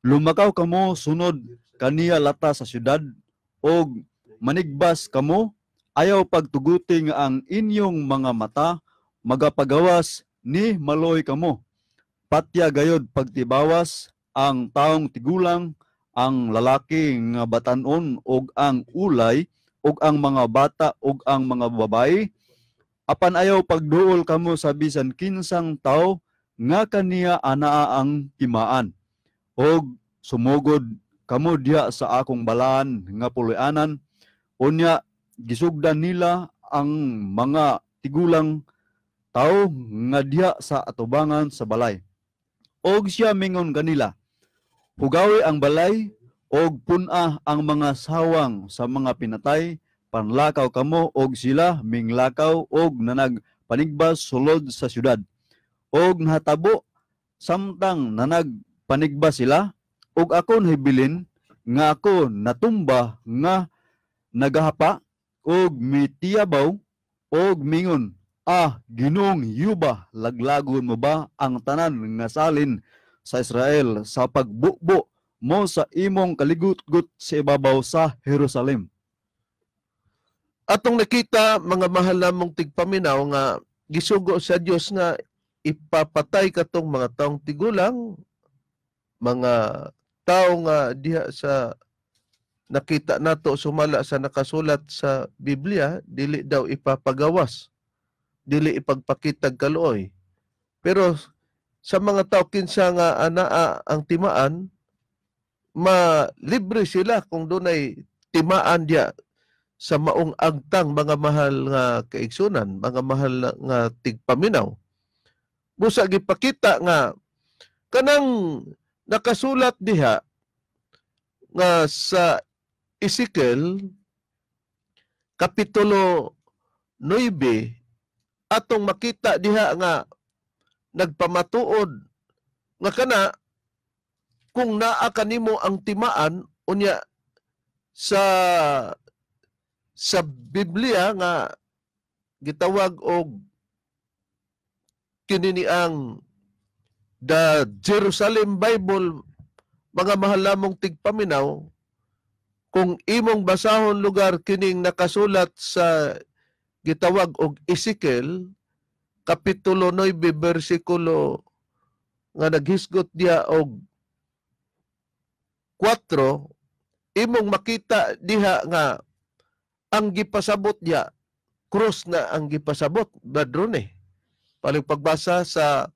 lumakaw kamo sunod kaniya lata sa syudad ug manigbas kamo ayaw pagtuguting ang inyong mga mata magapagawas ni maloy kamo. Patya gayod pagtibawas ang taong tigulang, ang lalaking batanon og ang ulay og ang mga bata og ang mga babay. apan ayaw pagduol kamo sa bisan kinsang tawo nga kaniya anaa ang timaan og sumugod kamo diha sa akong balaan nga puluyanan unya gisugdan nila ang mga tigulang aw nga diha sa atubangan sa balay. Og siya mingon kanila, hugawi ang balay og puna ang mga sawang sa mga pinatay, panlakaw kamo og sila minglakaw og nanag panigbas sulod sa syudad. Og nahatabo samtang nanag panigbas sila og ako nahibilin nga ako natumba nga nagahapa og mitiyabaw og mingon Ah, Ginoong Yuba, laglagon mo ba ang tanan nga salin sa Israel sa pagbukbo mo sa imong kaligut-gut sa ibabaw sa Jerusalem? Atong nakita mga mahal namong tigpaminaw nga gisugo sa Dios nga ipapatay katong mga taong tigulang mga tao nga diha sa nakita nato sumala sa nakasulat sa Biblia dili daw ipapagawas dili ipagpakitag kaloy. Pero sa mga tao kinsa nga anaa ang timaan, malibre sila kung dunay timaan dia sa maong agtang mga mahal nga kaigsunan, mga mahal nga tigpaminaw. Busa gipakita nga kanang nakasulat diha nga sa Ezekiel kapitulo 9 atong makita diha nga nagpamatuod nga kana kung naa kanimo ang timaan unya sa sa Biblia nga gitawag og kini ang the Jerusalem Bible mga mahalamong tigpaminaw kung imong basahon lugar kining nakasulat sa gitawag og Ezekiel kapitulo 9 bersikulo nga naghisgot niya og 4 imong makita diha nga ang gipasabot niya cross na ang gipasabot badron eh paling pagbasa sa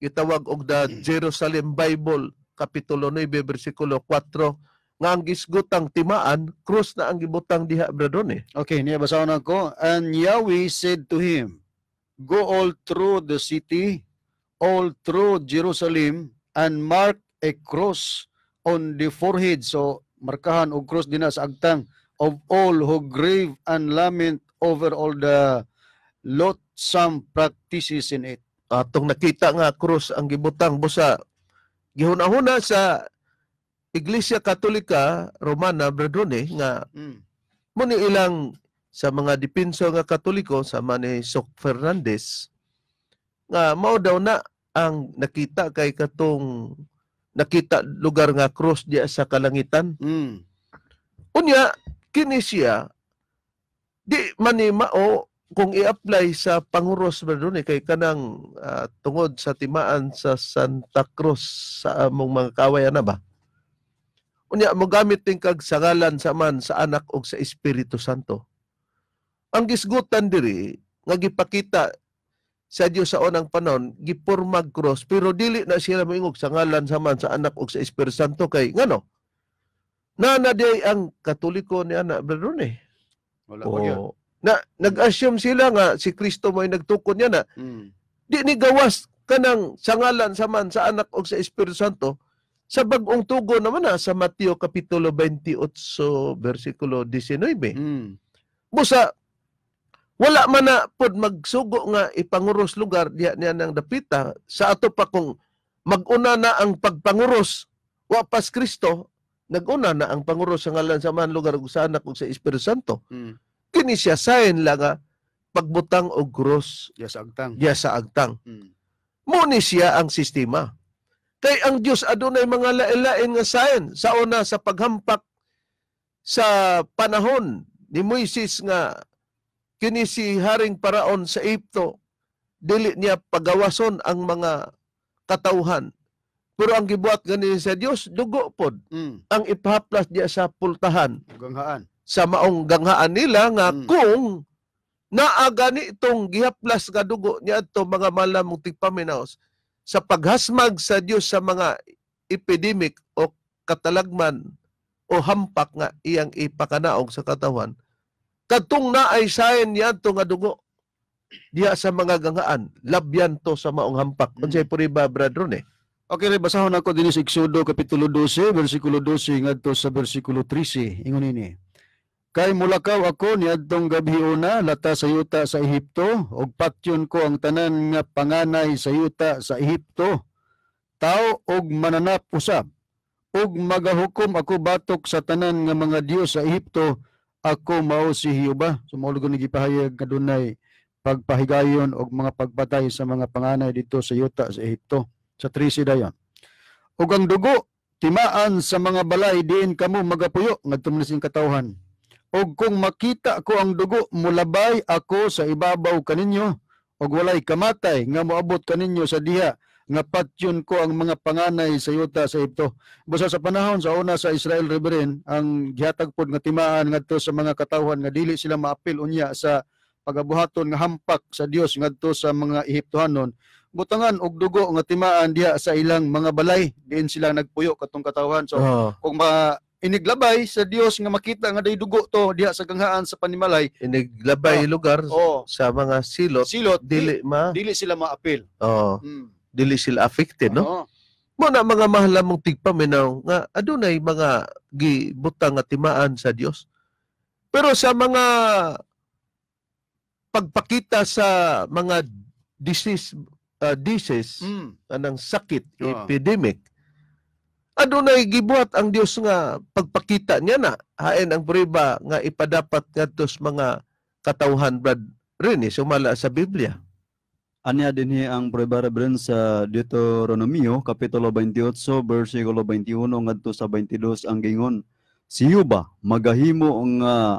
gitawag og the mm. Jerusalem Bible kapitulo 9 bersikulo 4 nga ang gisgutang timaan, krus na ang gibutang diha, bradon eh. Okay, niya basahon na And Yahweh said to him, Go all through the city, all through Jerusalem, and mark a cross on the forehead. So, markahan og cross din sa agtang of all who grieve and lament over all the lot some practices in it. Atong nakita nga cross ang gibutang busa Gihuna-huna sa Iglesia Katolika Romana Bradone nga mm. mo ilang sa mga dipinso nga Katoliko sama ni Sok Fernandez nga mao daw na ang nakita kay katong nakita lugar nga cross diya sa kalangitan. Mm. Unya kini siya di man ni mao kung i-apply sa panguros Bradone kay kanang uh, tungod sa timaan sa Santa Cruz sa among mga kawayan na ba? Unya mogamit ting kag sangalan sa man sa anak ug sa Espiritu Santo. Ang gisgutan diri nga gipakita sa Dios sa unang panon gipormag cross pero dili na sila moingog sa ngalan sa man sa anak ug sa Espiritu Santo kay ngano? Na na day ang Katoliko ni ana brother ni. Wala pa Na nag-assume sila nga si Kristo mo nagtukod niya na mm. di ni gawas kanang sangalan sa man sa anak ug sa Espiritu Santo sa bagong tugo naman na ah, sa Mateo Kapitulo 28, versikulo 19. Mm. wala man na pod magsugo nga ipanguros lugar diha niya ng dapita sa ato pa kung maguna na ang pagpanguros wapas pas Kristo naguna na ang panguros sa ngalan sa man lugar ug sa anak sa Espiritu Santo mm. kini siya sign lang nga pagbutang og cross yes agtang yes agtang mm. mo ni siya ang sistema Kay ang Diyos adunay mga lain nga sign sa una sa paghampak sa panahon ni Moises nga kini si Haring Paraon sa Egypto dili niya pagawason ang mga katauhan. Pero ang gibuhat gani sa Dios dugo pod mm. ang ipahaplas diya sa pultahan. Ganghaan. Sa maong ganghaan nila nga mm. kung naa gani itong gihaplas nga dugo niya adto mga malamong tigpaminaos sa paghasmag sa Diyos sa mga epidemic o katalagman o hampak nga iyang ipakanaog sa katawan, katong na ay sayon yan to nga dugo diya sa mga gangaan, labyan to sa maong hampak. Mm. Unsay puri ba, brother, eh? Okay, rin, basahon ako din sa Exodo, Kapitulo 12, versikulo 12, ngadto sa versikulo 13. Ingon ini. Kay mulakaw ako niadtong gabiuna lata sa yuta sa Ehipto ug patyon ko ang tanan nga panganay sa yuta sa Ehipto. Tao og mananap usab ug magahukom ako batok sa tanan nga mga Dios sa Ehipto ako mao si Hiuba. So mao ni gipahayag kadunay pagpahigayon og mga pagpatay sa mga panganay dito sa yuta sa Ehipto sa 13 dayon. Ug ang dugo timaan sa mga balay diin kamo magapuyo ngadto man sing katawhan o kung makita ko ang dugo mulabay ako sa ibabaw kaninyo o walay kamatay nga moabot kaninyo sa diha nga patyon ko ang mga panganay sa yuta sa Egypto busa sa panahon sa una sa Israel Reverend ang gihatagpod nga timaan ngadto sa mga katawhan nga dili sila maapil unya sa pagabuhaton nga hampak sa Dios ngadto sa mga Ehiptohanon butangan og dugo nga timaan diha sa ilang mga balay diin sila nagpuyo katong katawhan so oh. kung ma iniglabay sa Dios nga makita nga day dugo to diha sa ganghaan sa panimalay iniglabay oh. lugar oh. sa mga silot, silot dili, dili ma dili sila maapil oh mm. dili sila affected no oh. mo na mga mahalamong tigpaminaw nga adunay mga gibutang nga timaan sa Dios pero sa mga pagpakita sa mga disease uh, disease mm. anang sakit oh. epidemic adunay gibuhat ang Dios nga pagpakita niya na haen ang priba nga ipadapat ngadto sa mga katawhan brad rin sumala sa Biblia. Anya dinhi ang priba rin sa Deuteronomy kapitulo 28 bersikulo 21 ngadto sa 22 ang gingon Siyuba magahimo ang uh,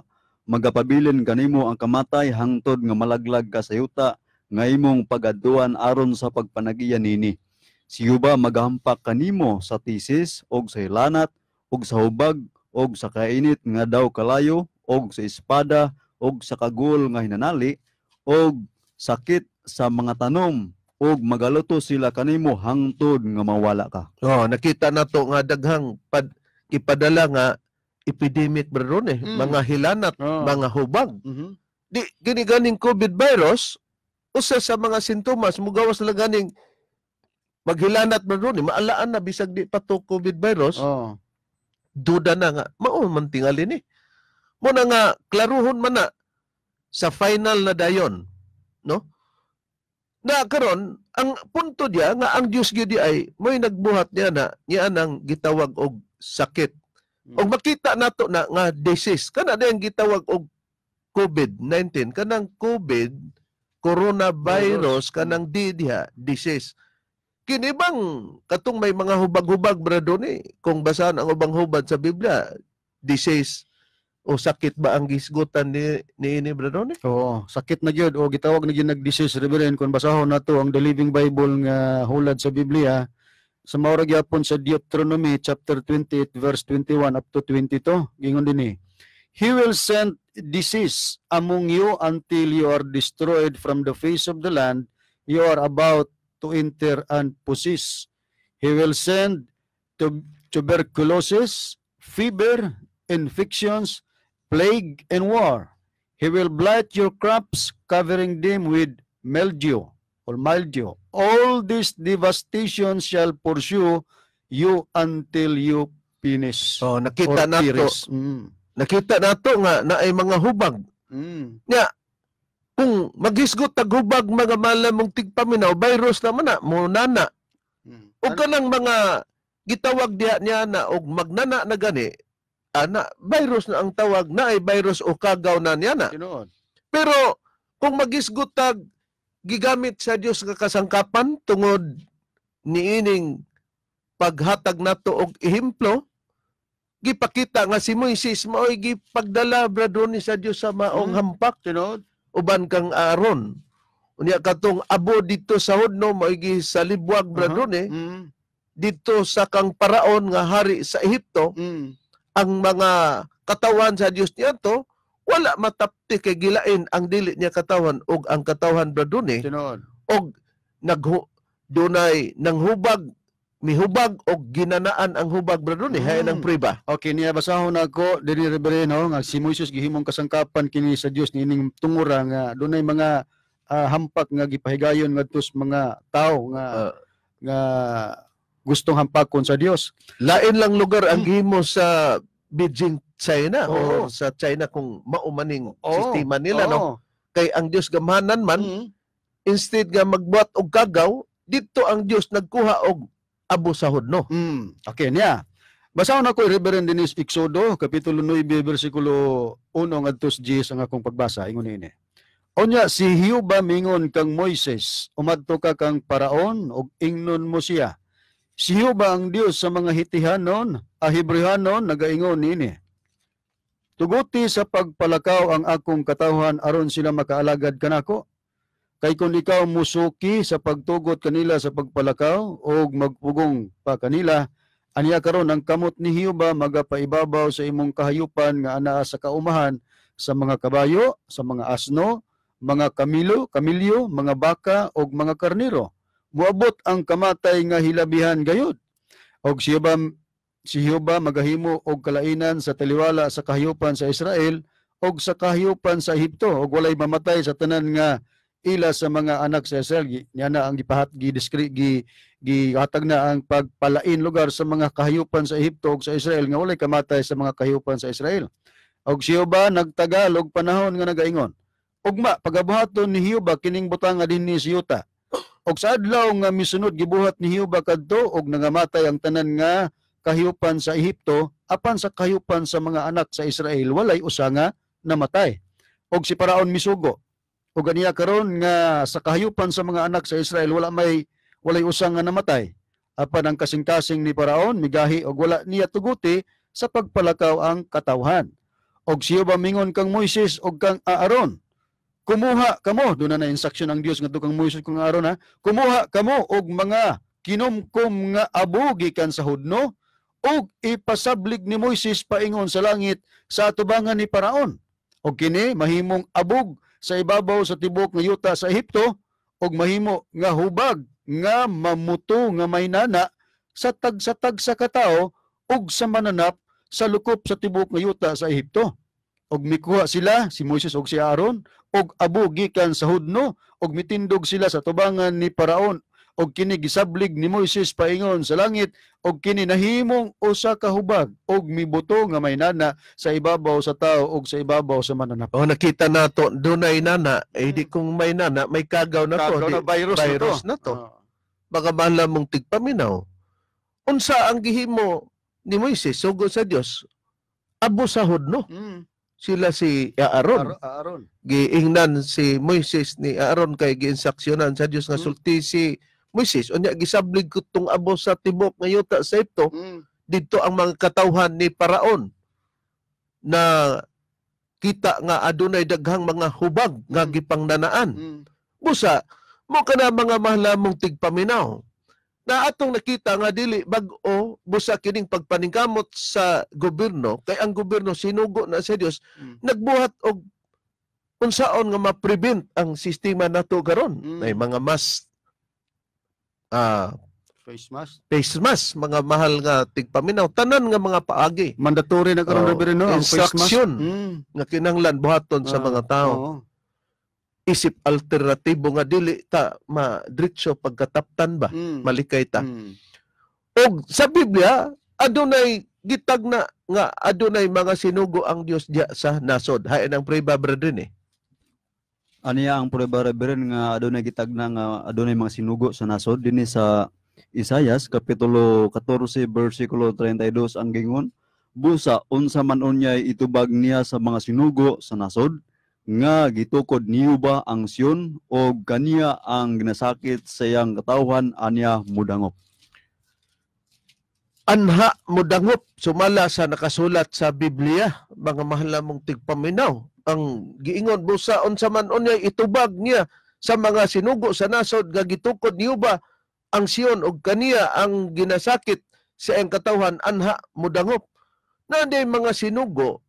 magapabilin kanimo ang kamatay hangtod nga malaglag ka sa yuta nga imong pagaduan aron sa pagpanagiya nini Si Yuba maghampak kanimo sa tisis og sa hilanat og sa hubag og sa kainit nga daw kalayo og sa espada og sa kagul nga hinanali og sakit sa mga tanom og magaluto sila kanimo hangtod nga mawala ka. Oh, nakita nato nga daghang pad, ipadala nga epidemic brother eh. Mm. mga hilanat, oh. mga hubag. Mm-hmm. Di gani ganing COVID virus usa sa mga sintomas mugawas lang ganing maghilanat man ron, eh. maalaan na bisag di pa to COVID virus. Oh. Duda na nga. Mao man tingali eh. Mo na nga klaruhon man na sa final na dayon, no? Na karon ang punto niya nga ang Dios gyud ay moy nagbuhat niya na niya nang gitawag og sakit. Mm. Og makita nato na nga disease kana dayang gitawag og COVID-19 kanang COVID coronavirus mm. kanang di diha disease kinibang katong may mga hubag-hubag brado ni kung basahan ang ubang hubad sa Biblia disease o sakit ba ang gisgutan ni ni ini brado ni oo sakit na gyud o gitawag na gyud nag disease reverend kung basahon nato ang the living bible nga hulad sa Biblia sa maura gyapon sa Deuteronomy chapter 28 verse 21 up to 22 gingon dinhi he will send disease among you until you are destroyed from the face of the land you are about to enter and possess. He will send tuberculosis, fever, infections, plague, and war. He will blight your crops, covering them with mildew or mildew. All these devastations shall pursue you until you finish. Oh, nakita nato. Mm. Nakita nato nga na ay mga hubag. Mm. Nga, kung maghisgot na gubag mga malamong tigpaminaw, virus naman na, munana. Hmm. O kanang mga gitawag diha niya na og magnana na gani, ana, virus na ang tawag na ay virus o kagaw na niya na. Pero kung maghisgot tag gigamit sa Dios nga kasangkapan tungod ni ining paghatag nato og ehemplo, gipakita nga si Moises maoy gipagdala bradon ni sa Dios sa maong hmm. hampak. Tinod uban kang aron unya katong abo dito sa hudno maigi sa libwag bradone uh-huh. mm. dito sa kang paraon nga hari sa Ehipto mm. ang mga katawan sa Dios to, wala matapti kay gilain ang dili niya katawan og ang katawan bradone eh. og nag dunay nang hubag mihubag o ginanaan ang hubag brado ni hain ang mm. priba. Okay niya basahon ako diri reverendo nga si Moses gihimong kasangkapan kini sa Dios nining tungura nga dunay mga uh, hampak nga gipahigayon ngadto sa mga tao nga uh, nga gustong hampakon sa Dios. Lain lang lugar ang mm. gihimo sa Beijing China oh. o sa China kung maumaning oh. sistema nila oh. no. Kay ang Dios gamhanan man mm. instead nga magbuhat og kagaw dito ang Dios nagkuha og abo sahod no. Mm. Okay niya. Basahon ako Reverend Dennis Exodo, Kapitulo 9, versikulo 1 ngadto sa ang akong pagbasa. Ingon ini. Onya si Hiuba mingon kang Moises, umadto ka kang paraon og ingnon mo siya. Si Hiuba ang Dios sa mga Hitihanon, Ahibrehanon nagaingon ini. Tuguti sa pagpalakaw ang akong katawhan aron sila makaalagad kanako. Kay kung ikaw musuki sa pagtugot kanila sa pagpalakaw o magpugong pa kanila, aniya karon ang kamot ni Hiuba magapaibabaw sa imong kahayupan nga anaa sa kaumahan sa mga kabayo, sa mga asno, mga kamilo, kamilyo, mga baka o mga karniro. Muabot ang kamatay nga hilabihan gayud. Og siya ba si Hiuba magahimo og kalainan sa taliwala sa kahayupan sa Israel og sa kahayupan sa Ehipto og walay mamatay sa tanan nga ila sa mga anak sa Israel niya na ang gipahat gi gi gihatag na ang pagpalain lugar sa mga kahayupan sa Ehipto ug sa Israel nga walay kamatay sa mga kahayupan sa Israel og si nagtagal og panahon nga nagaingon ugma pagabuhaton ni Jehova kining butang adin si Yuta og sa adlaw nga misunod gibuhat ni Jehova kadto og nangamatay ang tanan nga kahayupan sa Ehipto apan sa kahayupan sa mga anak sa Israel walay usa nga namatay og si Paraon misugo o ganiya karon nga sa kahayupan sa mga anak sa Israel wala may walay usang nga namatay apan ang kasing-kasing ni Paraon migahi og wala niya tuguti sa pagpalakaw ang katawhan og siya ba mingon kang Moises og kang Aaron kumuha kamo do na instruction ang Dios ngadto kang Moises kung Aaron ha kumuha kamo og mga kinumkum nga abo gikan sa hudno og ipasablig ni Moises paingon sa langit sa atubangan ni Paraon og kini mahimong abog sa ibabaw sa tibok nga yuta sa Ehipto og mahimo nga hubag nga mamuto nga maynana sa tagsatag sa katao og sa mananap sa lukop sa tibok nga yuta sa Ehipto og mikuha sila si Moises og si Aaron og abo gikan sa hudno og mitindog sila sa tubangan ni Paraon og kini gisablig ni Moises paingon sa langit og kini nahimong usa ka hubag og mibuto nga may nana sa ibabaw sa tao og sa ibabaw sa mananap. Oh nakita nato dunay nana eh di hmm. kung may nana may kagaw na kagaw to. Kagaw na virus, virus na to. Na to. Oh. Baka bala mong tigpaminaw. Unsa ang gihimo ni Moises sugo sa Dios? Abo sa hudno. Mm. Sila si Aaron. Aaron. Giingnan si Moises ni Aaron kay giinsaksyonan sa Dios nga mm. sulti si Moises, unya gisablig ko tong abo sa tibok nga yuta sa ito, mm. didto ang mga katawhan ni Paraon na kita nga adunay daghang mga hubag nga mm. gipangnanaan. Mm. Busa, mo kana mga mahalamong tigpaminaw na atong nakita nga dili bag-o busa kining pagpaningkamot sa gobyerno kay ang gobyerno sinugo na sa Dios mm. nagbuhat og unsaon nga ma-prevent ang sistema nato karon mm. mga mas uh, face mask. Face mask, mga mahal nga tigpaminaw, tanan nga mga paagi. Mandatory na karon oh, no, ang face mask. Mm. nga kinanglan buhaton uh, sa ah, mga tao. Oh. Isip alternatibo nga dili ta madritso pagkataptan ba, mm. malikay ta. Mm. Og sa Biblia adunay gitag na nga adunay mga sinugo ang Dios diya sa nasod. Hayan ang pray ba brethren eh aniya ang pureba reverend nga adunay gitagna nga adunay mga sinugo sa nasod dinhi sa Isayas kapitulo 14 bersikulo 32 ang gingon busa unsa man unyay itubag niya sa mga sinugo sa nasod nga gitukod niyo ba ang siyon o kaniya ang ginasakit sa iyang katawhan aniya mudangop anha mudangop sumala sa nakasulat sa Biblia mga mahal namong tigpaminaw ang giingon busa unsa man unya itubag niya sa mga sinugo sa nasod nga gitukod ni Uba ang siyon og kaniya ang ginasakit sa ang katawhan anha mudangop na mga sinugo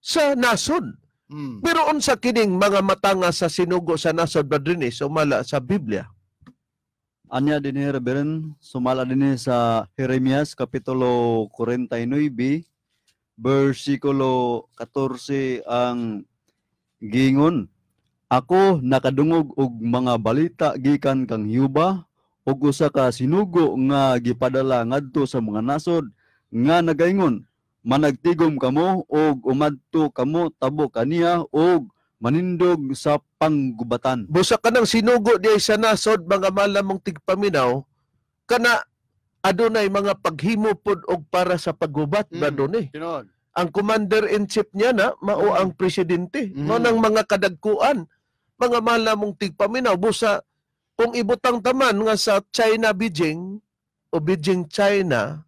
sa nasod mm. pero sa kining mga matanga sa sinugo sa nasod badrini sumala sa Biblia Anya din ni Reverend, sumala din sa Jeremias Kapitulo 49, versikulo 14 ang Gingon, ako nakadungog og mga balita gikan kang Yuba ug usa ka sinugo nga gipadala ngadto sa mga nasod nga nagaingon managtigom kamo og umadto kamo tabo kaniya og manindog sa panggubatan. Busa ka ng sinugo di sa nasod mga malamong tigpaminaw kana adunay mga paghimo pod og para sa paggubat mm, ba dunay. Eh. Tinon ang commander-in-chief niya na mao mm. ang presidente. Mm. No, ng mga kadagkuan, mga malamong tigpaminaw, busa, kung ibutang taman nga sa China Beijing o Beijing China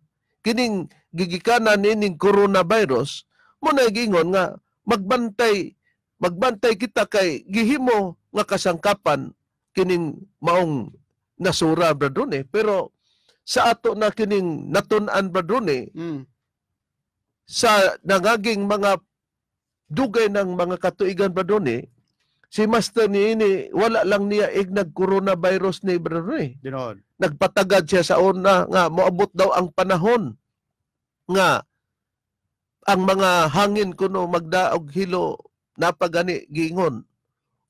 kining gigikanan nining coronavirus mo na gingon nga magbantay magbantay kita kay gihimo nga kasangkapan kining maong nasura bradone eh. pero sa ato na kining natunan bradone eh, mm sa nangaging mga dugay ng mga katuigan ba doon eh, si Master ni ini wala lang niya ignag coronavirus ni brother eh. Dinon. Nagpatagad siya sa una nga moabot daw ang panahon nga ang mga hangin kuno magdaog hilo napagani gingon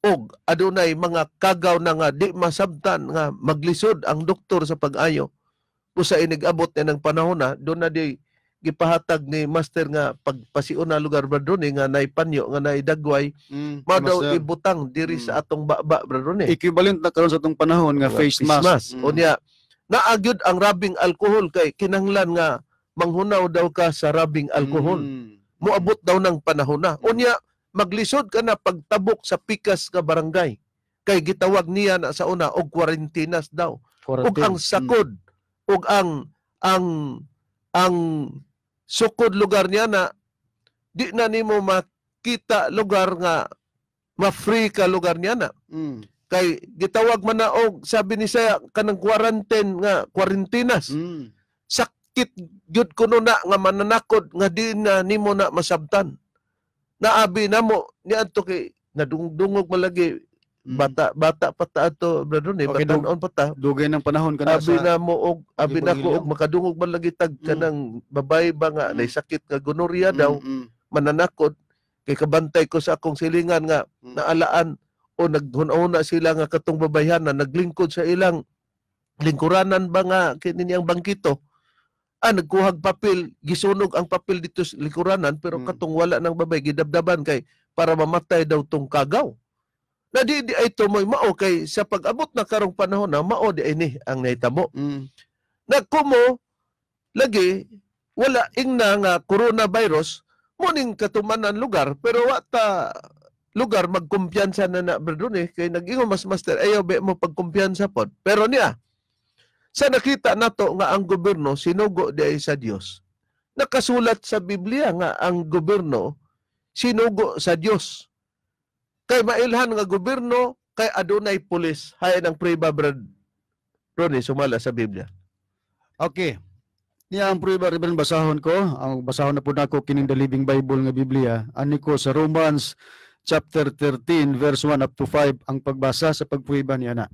og adunay mga kagaw na nga di masabtan nga maglisod ang doktor sa pag-ayo usa inig abot na ng panahon na doon na di gipahatag ni master nga pagpasiun na lugar bradrone eh, nga naipanyo nga naidagway mm, mao daw ibutang diri mm. sa atong baba ni eh. equivalent na karon sa atong panahon nga face, face mask, mask. Mm. unya naagyod ang rubbing alcohol kay kinanglan nga manghunaw daw ka sa rubbing alcohol mm. muabot daw ng panahon na mm. unya maglisod ka na pagtabok sa pikas ka barangay kay gitawag niya na sa una og kwarentinas daw og ang sakod mm. og ang ang ang sukod lugar niya na di na nimo makita lugar nga ma-free ka lugar niya na. Mm. Kay gitawag man na og sabi ni saya kanang quarantine nga quarantinas. Mm. Sakit gyud kuno na nga mananakod nga di na nimo na masabtan. Naabi na mo ni adto kay nadungdungog malagi Hmm. bata bata pa ta ato brother ni okay, bata on pa ta dugay ng panahon kana abi na mo og abi na ko og makadungog man lagi tag hmm. kanang mm. babae ba nga mm. nay sakit nga gonorrhea mm. daw hmm. mananakod kay kabantay ko sa akong silingan nga mm. naalaan o naghunahuna sila nga katong babayhan na naglingkod sa ilang lingkuranan ba nga kini niyang bangkito ah nagkuhag papel gisunog ang papel dito sa lingkuranan pero mm. katong wala nang babay gidabdaban kay para mamatay daw tong kagaw na di, di ay tumoy mao kay sa pag-abot na karong panahon na mao di ay ni ang nahitabo. Mm. Nagkumo, lagi wala ing na nga coronavirus muning katumanan lugar pero wata lugar magkumpiyansa na na berdun eh kay nagingon mas master ayo be mo pagkumpiyansa pod pero niya sa nakita nato nga ang gobyerno sinugo di ay sa Dios nakasulat sa Biblia nga ang gobyerno sinugo sa Dios Kay mailhan nga gobyerno, kay adunay pulis. Hay ng priba, Brad. Ronnie, eh, sumala sa Biblia. Okay. Niya ang priba, Reverend, basahon ko. Ang basahon na po na ko kining the Living Bible nga Biblia. Ani ko sa Romans chapter 13, verse 1 up to 5, ang pagbasa sa pagpriba niya na.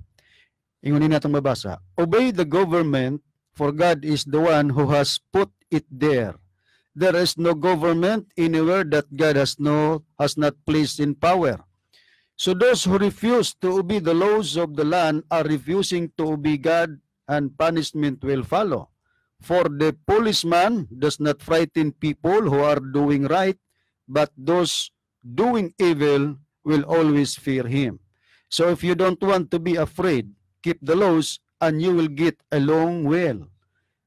ni natong mabasa. Obey the government, for God is the one who has put it there. There is no government anywhere that God has no has not placed in power. So those who refuse to obey the laws of the land are refusing to obey God and punishment will follow. For the policeman does not frighten people who are doing right, but those doing evil will always fear him. So if you don't want to be afraid, keep the laws and you will get along well.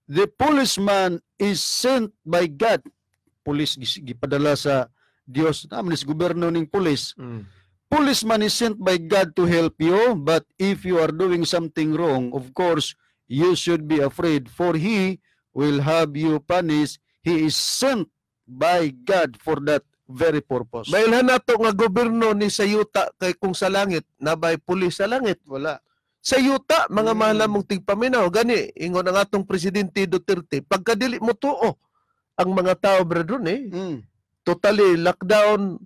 The policeman is sent by God. Police gipadala sa Dios, namin is gobyerno ning police. Mm policeman is sent by God to help you, but if you are doing something wrong, of course, you should be afraid, for he will have you punished. He is sent by God for that very purpose. Bailhan nato nga gobyerno ni sa yuta kay kung sa langit na by pulis sa langit wala. Sa yuta mga hmm. mahalamong tigpaminaw gani ingon ang atong presidente Duterte pagkadili mo tuo ang mga tao brethren eh. Hmm. Totally lockdown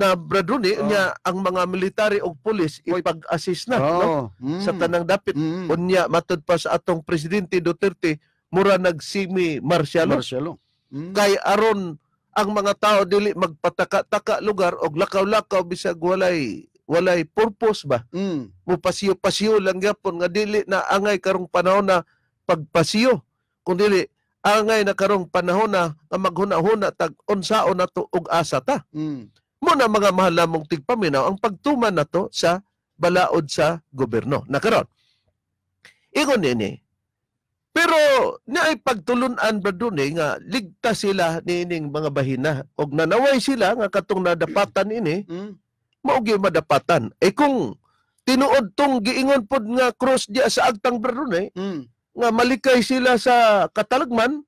na braduni oh. niya ang mga military o pulis ipag-assist na oh. no? mm. sa tanang dapit mm. unya matod pa sa atong presidente Duterte mura nagsimi martialo martialo mm. kay aron ang mga tao dili magpataka-taka lugar og lakaw-lakaw bisag walay walay purpose ba mm. pasiyo-pasiyo lang gyapon nga dili na angay karong panahon na pagpasiyo kun dili angay na karong panahon na maghuna-huna tag unsaon nato og asa ta mm Muna mga mahalamong tigpaminaw ang pagtuman na to sa balaod sa gobyerno. Na karon. Ingon nini. Pero na ay pagtulunan ba dun eh, nga ligtas sila niining mga bahina og nanaway sila nga katong nadapatan ini mm. maugi madapatan. Eh kung tinuod tong giingon pod nga cross dia sa agtang Brunei eh, mm. nga malikay sila sa katalagman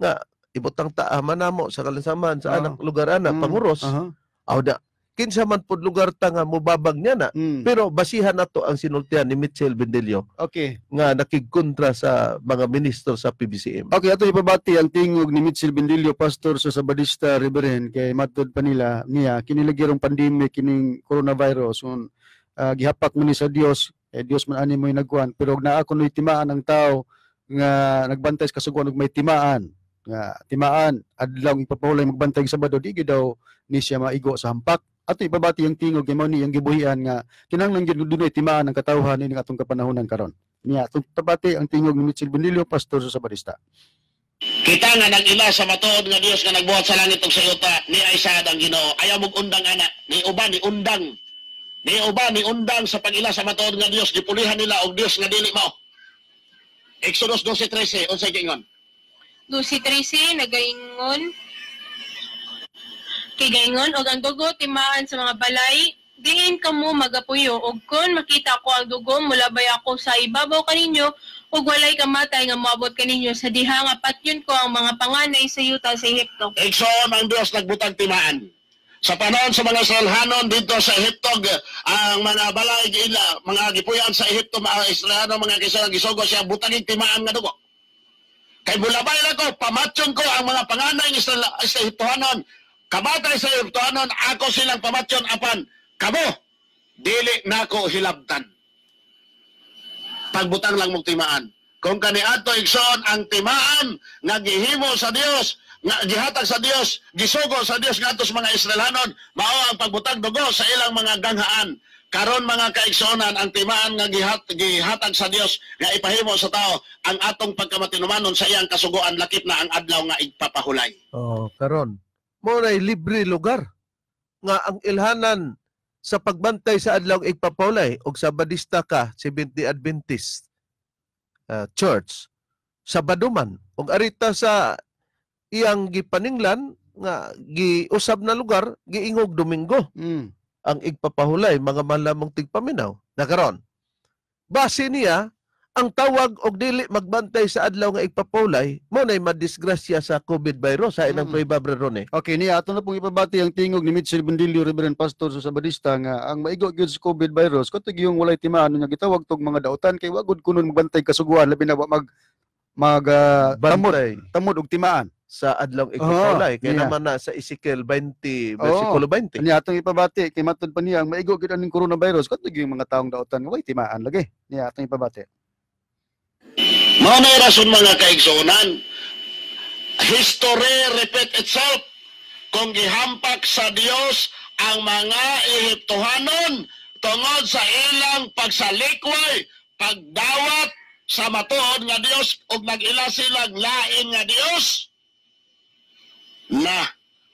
nga ibutang ta ah, manamo sa kalansaman sa uh-huh. anak lugar ana mm. panguros. Uh-huh. Aw na, kinsa man pud lugar ta nga mubabag niya na mm. pero basihan nato ang sinultian ni Mitchell Bendelio okay nga nakigkontra sa mga ministro sa PBCM okay ato ipabati ang tingog ni Mitchell Bendelio pastor sa Sabadista Reverend kay matud pa nila niya kinilagirong pandemic kining coronavirus un uh, gihapak man ni sa Dios eh Dios man ani mo'y nagkuan pero naa kuno timaan ang tao nga nagbantay sa kasuguan og may timaan nga timaan adlaw ipapahulay magbantay sa Sabado di daw ni siya maigo sa hampak ato ibabati yung tingog yung ni yung gibuhian nga kinahanglan gyud dunay timaan ang katawhan ning atong kapanahonan karon niya atong tabati ang tingog ni Mitchell Benilio pastor sa Barista Kita nga nag-ila sa matuod nga Dios nga nagbuhat sa langit ug sa yuta ni ay ang Ginoo ayaw mog undang ana ni uban ni undang ni uban ni undang sa pagila sa matuod nga Dios gipulihan nila og Dios nga dili mao Exodus 12:13 unsay gingon 12:13 nagaingon Kay gaingon og ang dugo timaan sa mga balay, diin kamo magapuyo og kon makita ko ang dugo mula bay ako sa ibabaw kaninyo ug walay kamatay nga moabot kaninyo sa diha nga patyon ko ang mga panganay sa yuta sa Ehipto. Igsoon ang Dios nagbutang timaan. Sa panahon sa mga Israelhanon dito sa Ehipto, ang mga balay gila, mga gipuyan sa Ehipto, mga Israelano, mga kisang gisugo siya, butangin timaan nga dugo. Kay bulabay na ko, pamatyon ko ang mga panganay sa Ehiptohanon Kamatay sa Egyptoanon, ako silang pamatyon apan kamo, dili nako hilabtan. Pagbutang lang mong timaan. Kung ato igsoon ang timaan nga gihimo sa Dios, nga gihatag sa Dios, gisugo sa Dios ngadto sa mga Israelanon, mao ang pagbutang dugo sa ilang mga ganghaan. Karon mga kaigsonan ang timaan nga gihat, gihatag sa Dios nga ipahimo sa tao ang atong pagkamatinumanon sa iyang kasuguan lakip na ang adlaw nga igpapahulay. Oh, karon mo nay libre lugar nga ang ilhanan sa pagbantay sa adlaw ug igpapawlay og sabadista ka 70 Adventist uh, church sa Baduman og arita sa iyang gipaninglan nga giusab na lugar giingog Domingo mm. ang igpapahulay mga malamong tigpaminaw na karon base niya ang tawag og dili magbantay sa adlaw nga igpapulay mo nay madisgrasya sa COVID virus sa inang mm. Fray Babre Rone. Eh. Okay niya ato na pong ipabati ang tingog ni Mitchell Bundilio Reverend Pastor sa Badista nga ang maigo gyud sa COVID virus katog yung walay timaan nga gitawag tog mga dautan kay wagod kunon magbantay kasuguan labi na mag mag uh, tamod, tamod og timaan sa adlong igpapulay oh, kay yeah. naman na sa Ezekiel 20 versikulo oh, 20 niya atong ipabati kay matud pa niya ang maigo gyud aning coronavirus kadto yung mga taong dautan walay timaan lagi niya atong ipabati Mao na rason mga kaigsunan. History repeat itself. Kung gihampak sa Dios ang mga Ehiptohanon tungod sa ilang pagsalikway, pagdawat sa matuod nga Dios ug nagila silang lain nga Dios na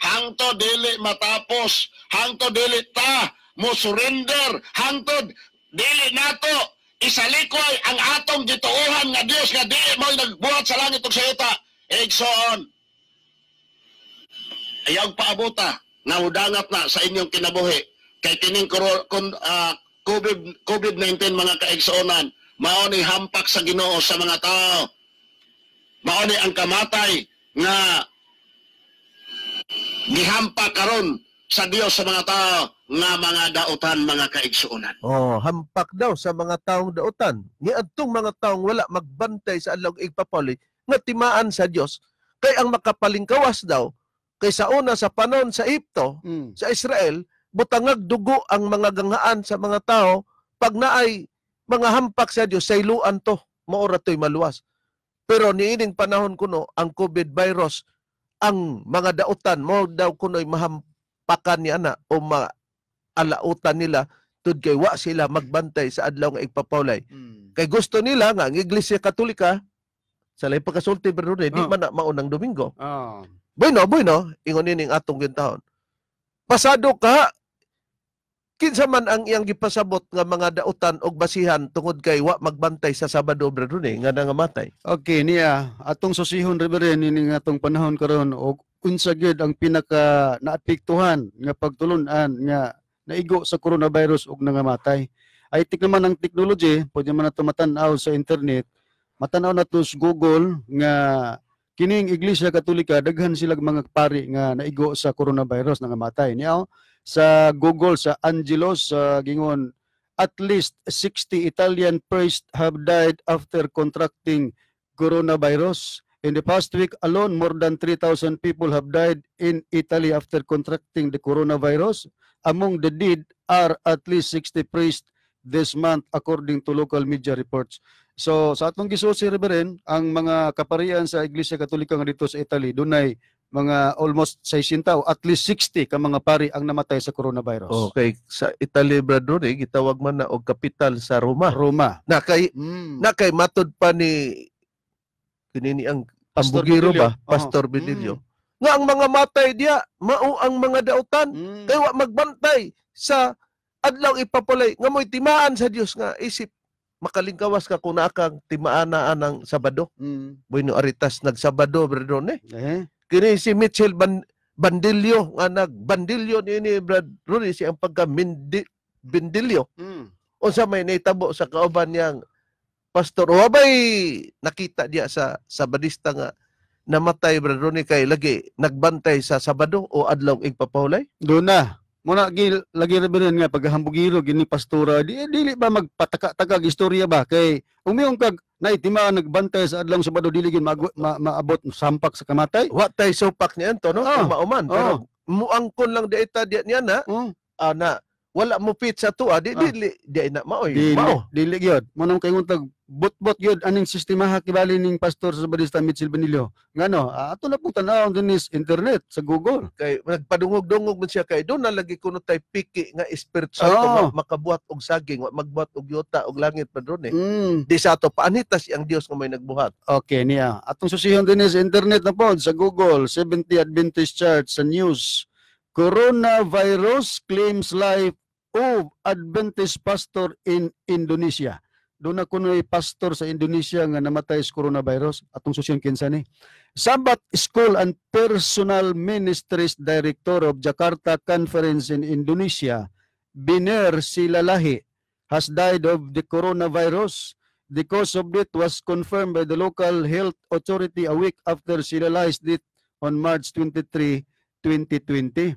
hangto dili matapos, hangto dili ta mo surrender, hangtod dili nato Isalikoy ang atong gituuhan nga Dios nga di mo nagbuhat sa langit ug sa yuta. on Ayaw paabota na hudangat na sa inyong kinabuhi kay kining uh, COVID COVID-19 mga kaigsoonan mao ni hampak sa Ginoo sa mga tao. Mao ni ang kamatay nga gihampa karon sa Dios sa mga tao nga mga dautan mga kaigsuonan. Oh, hampak daw sa mga taong dautan. Ni adtong mga taong wala magbantay sa adlaw igpapuli nga timaan sa Dios kay ang makapalingkawas daw kay sa una sa panon sa Egypto, mm. sa Israel, butangag dugo ang mga ganghaan sa mga tao pag naay mga hampak sa Dios sa iluan to maura to'y maluwas. Pero niining panahon kuno ang COVID virus ang mga dautan mo daw kuno'y mahampakan ni ana o ma alautan nila tud kay wa sila magbantay sa adlaw nga igpapawlay. Mm. Kay gusto nila nga ang Iglesia Katolika sa lay pagkasulti pero oh. di man na maunang Domingo. Oh. Bueno, bueno, ingon ning atong gintahon. Pasado ka kinsa man ang iyang gipasabot nga mga dautan og basihan tungod kay wa magbantay sa Sabado bro ni nga nangamatay. Okay niya atong susihon reverend ini nga atong panahon karon og unsa gyud ang pinaka naapektuhan nga pagtulunan nga naigo sa coronavirus ug nangamatay. Ay tik naman ang technology, pwede man nato matan sa internet, matanaw aw nato sa Google nga kining Iglesia Katolika daghan sila mga pari nga naigo sa coronavirus nangamatay. Niyaw sa Google sa Angelos sa uh, gingon at least 60 Italian priests have died after contracting coronavirus. In the past week alone, more than 3,000 people have died in Italy after contracting the coronavirus among the dead are at least 60 priests this month according to local media reports. So sa atong gisusi Reverend, ang mga kaparian sa Iglesia Katolika nga dito sa Italy, dunay mga almost 60 at least 60 ka mga pari ang namatay sa coronavirus. Okay, sa Italy brother, eh, gitawag man na og kapital sa Roma. Roma. Na kay mm. na kay matod pa ni kinini ang Pastor Benilio. ba? Oh. Pastor uh Benilio. Mm nga ang mga matay diya mao ang mga dautan mm. kay wa magbantay sa adlaw ipapulay nga mo'y timaan sa Dios nga isip makalingkawas ka kung naakang na anang Sabado. Mm. Bueno, aritas nagsabado, bredon eh. Eh. Kini si Mitchell Ban Bandilyo, nga nagbandilyo ni ni Brad Rooney si ang pagka Bandilyo. Mm. Unsa may naitabo sa kauban niyang pastor. wabay nakita diya sa Sabadista nga namatay brother ni kay lagi nagbantay sa Sabado o adlaw ig papahulay? na. Muna gil lagi ra binan nga paghambugilo gini pastora di dili ba magpataka-taka istorya ba kay umiong kag na itima nagbantay sa adlaw Sabado dili gin maabot ma, ma, sampak sa kamatay. Wa tay sopak ni anto no? Oh. Ah. Mauman. Oh. Ah. Muangkon lang di ita di niya na. Hmm. Ana, Uh, wala mo fit sa tuwa, di, ah. di, eh. di, di, na maoy. Di, mao. Di, di, yun. Manong kayong tag, bot-bot yun, aning sistema hakibali ning pastor sa barista Mitchell Benilio. Ngano, ah, ato na pong tanawang dun is internet sa Google. Kay, nagpadungog-dungog man siya kay, doon nalagi lagi kuno tay piki nga espiritu sa oh. makabuhat og saging, magbuhat og yuta og langit pa doon eh. Mm. Di sa ato, paanitas ang Dios nga may nagbuhat. Okay, niya. Atong susihon din is internet na po sa Google, 70 Adventist Church, sa news. Coronavirus claims life of Adventist pastor in Indonesia. Doon ako na pastor sa Indonesia nga namatay sa coronavirus at atong susyon kinsa ni. Sabbath School and Personal Ministries Director of Jakarta Conference in Indonesia, Biner Silalahi, has died of the coronavirus. The cause of death was confirmed by the local health authority a week after she death on March 23, 2020.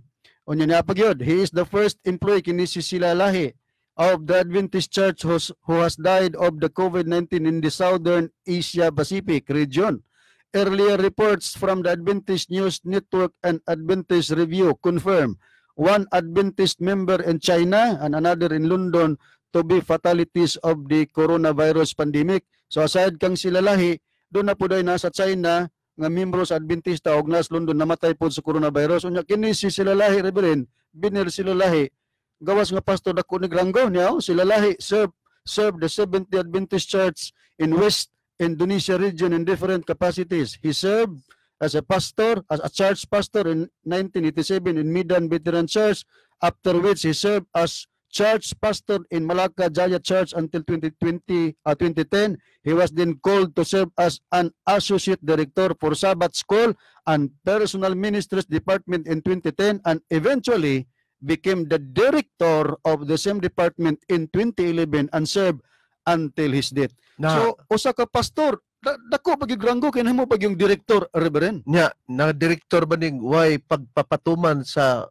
Unya niya pagyod, he is the first employee kini si Sila Lahi of the Adventist Church who's, who has died of the COVID-19 in the Southern Asia Pacific region. Earlier reports from the Adventist News Network and Adventist Review confirm one Adventist member in China and another in London to be fatalities of the coronavirus pandemic. So aside kang sila lahi, doon na po dahil nasa China, nga miyembro sa Adventista og nas London namatay pod sa coronavirus unya kini si sila lahi Reverend binir sila lahi gawas nga pastor dako ni Granggo niya sila lahi serve serve the Seventh Adventist Church in West Indonesia region in different capacities he served as a pastor as a church pastor in 1987 in Medan Veteran Church after which he served as church pastor in Malacca Jaya Church until 2020, uh, 2010. He was then called to serve as an associate director for Sabbath School and Personal Ministries Department in 2010 and eventually became the director of the same department in 2011 and served until his death. Na, so, usa ka pastor, da, dako pagigranggo kay namo pag yung director, reverend. Nya, na director ba ning way pagpapatuman sa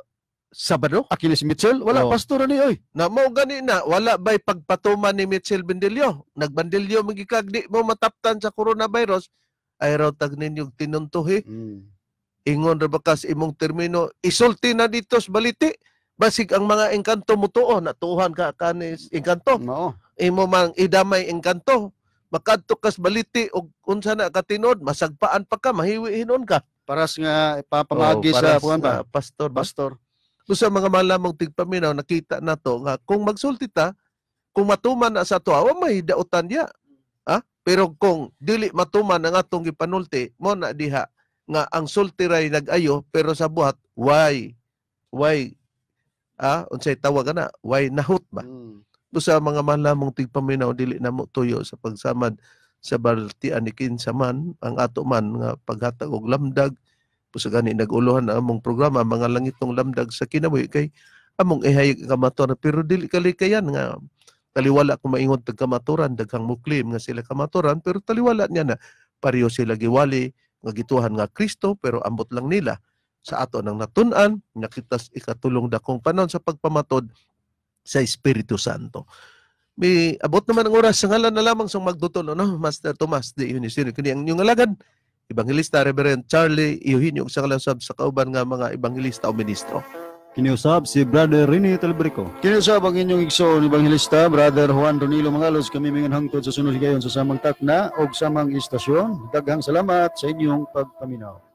Sabado, Achilles Mitchell, wala oh. pastura ni oy. Na mo gani na wala bay pagpatuman ni Mitchell Bendelio. Nagbandilyo magikag di mo mataptan sa coronavirus ay raw tag ninyog tinuntuhi. Mm. Ingon ra bakas imong termino, isulti na dito sa baliti. Basig ang mga engkanto mo tuo na tuhan ka kanis engkanto. Mao. Imo mang idamay engkanto. Makadto kas baliti og unsa na katinod, masagpaan pa ka, mahiwi hinon ka. Paras nga ipapamagi oh, paras, sa kuan pastor, pastor. pastor. So sa mga malamang tigpaminaw, nakita na to nga kung magsulti ta, kung matuman na sa to, awa may dautan ya. Ha? Pero kung dili matuman nga atong gipanulti, mo na diha nga ang sulti ray nagayo pero sa buhat why why ah unsay tawag na why nahut ba mm. Do sa mga malamong tigpaminaw dili na mo tuyo sa pagsamad sa bartian ni kinsaman ang ato man nga paghatag og lamdag Pusagani naguluhan na among programa mga langitong lamdag sa kinabuhi kay among ihayag kamaturan pero dili kalikayan nga taliwala ko maingon tag kamaturan daghang muklim nga sila kamaturan pero taliwala niya na pareho sila giwali nga gituhan nga Kristo pero ambot lang nila sa ato nang natun-an nakita ikatulong dakong panon sa pagpamatod sa Espiritu Santo. May abot naman ang oras sa ngalan na lamang sa magdutol, no, Master Tomas de Unisino. Kini ang inyong alagad, Ebanghilista Reverend Charlie Eugenio sa kalasab sa kauban nga mga ebanghilista o ministro. Kiniusab si Brother Rene Telbrico. Kiniusab ang inyong igsoon, Ebanghilista, Brother Juan Donilo Mangalos, kami mingan hangtod sa sunod gayon sa samang takna o samang istasyon. Daghang salamat sa inyong pagpaminaw.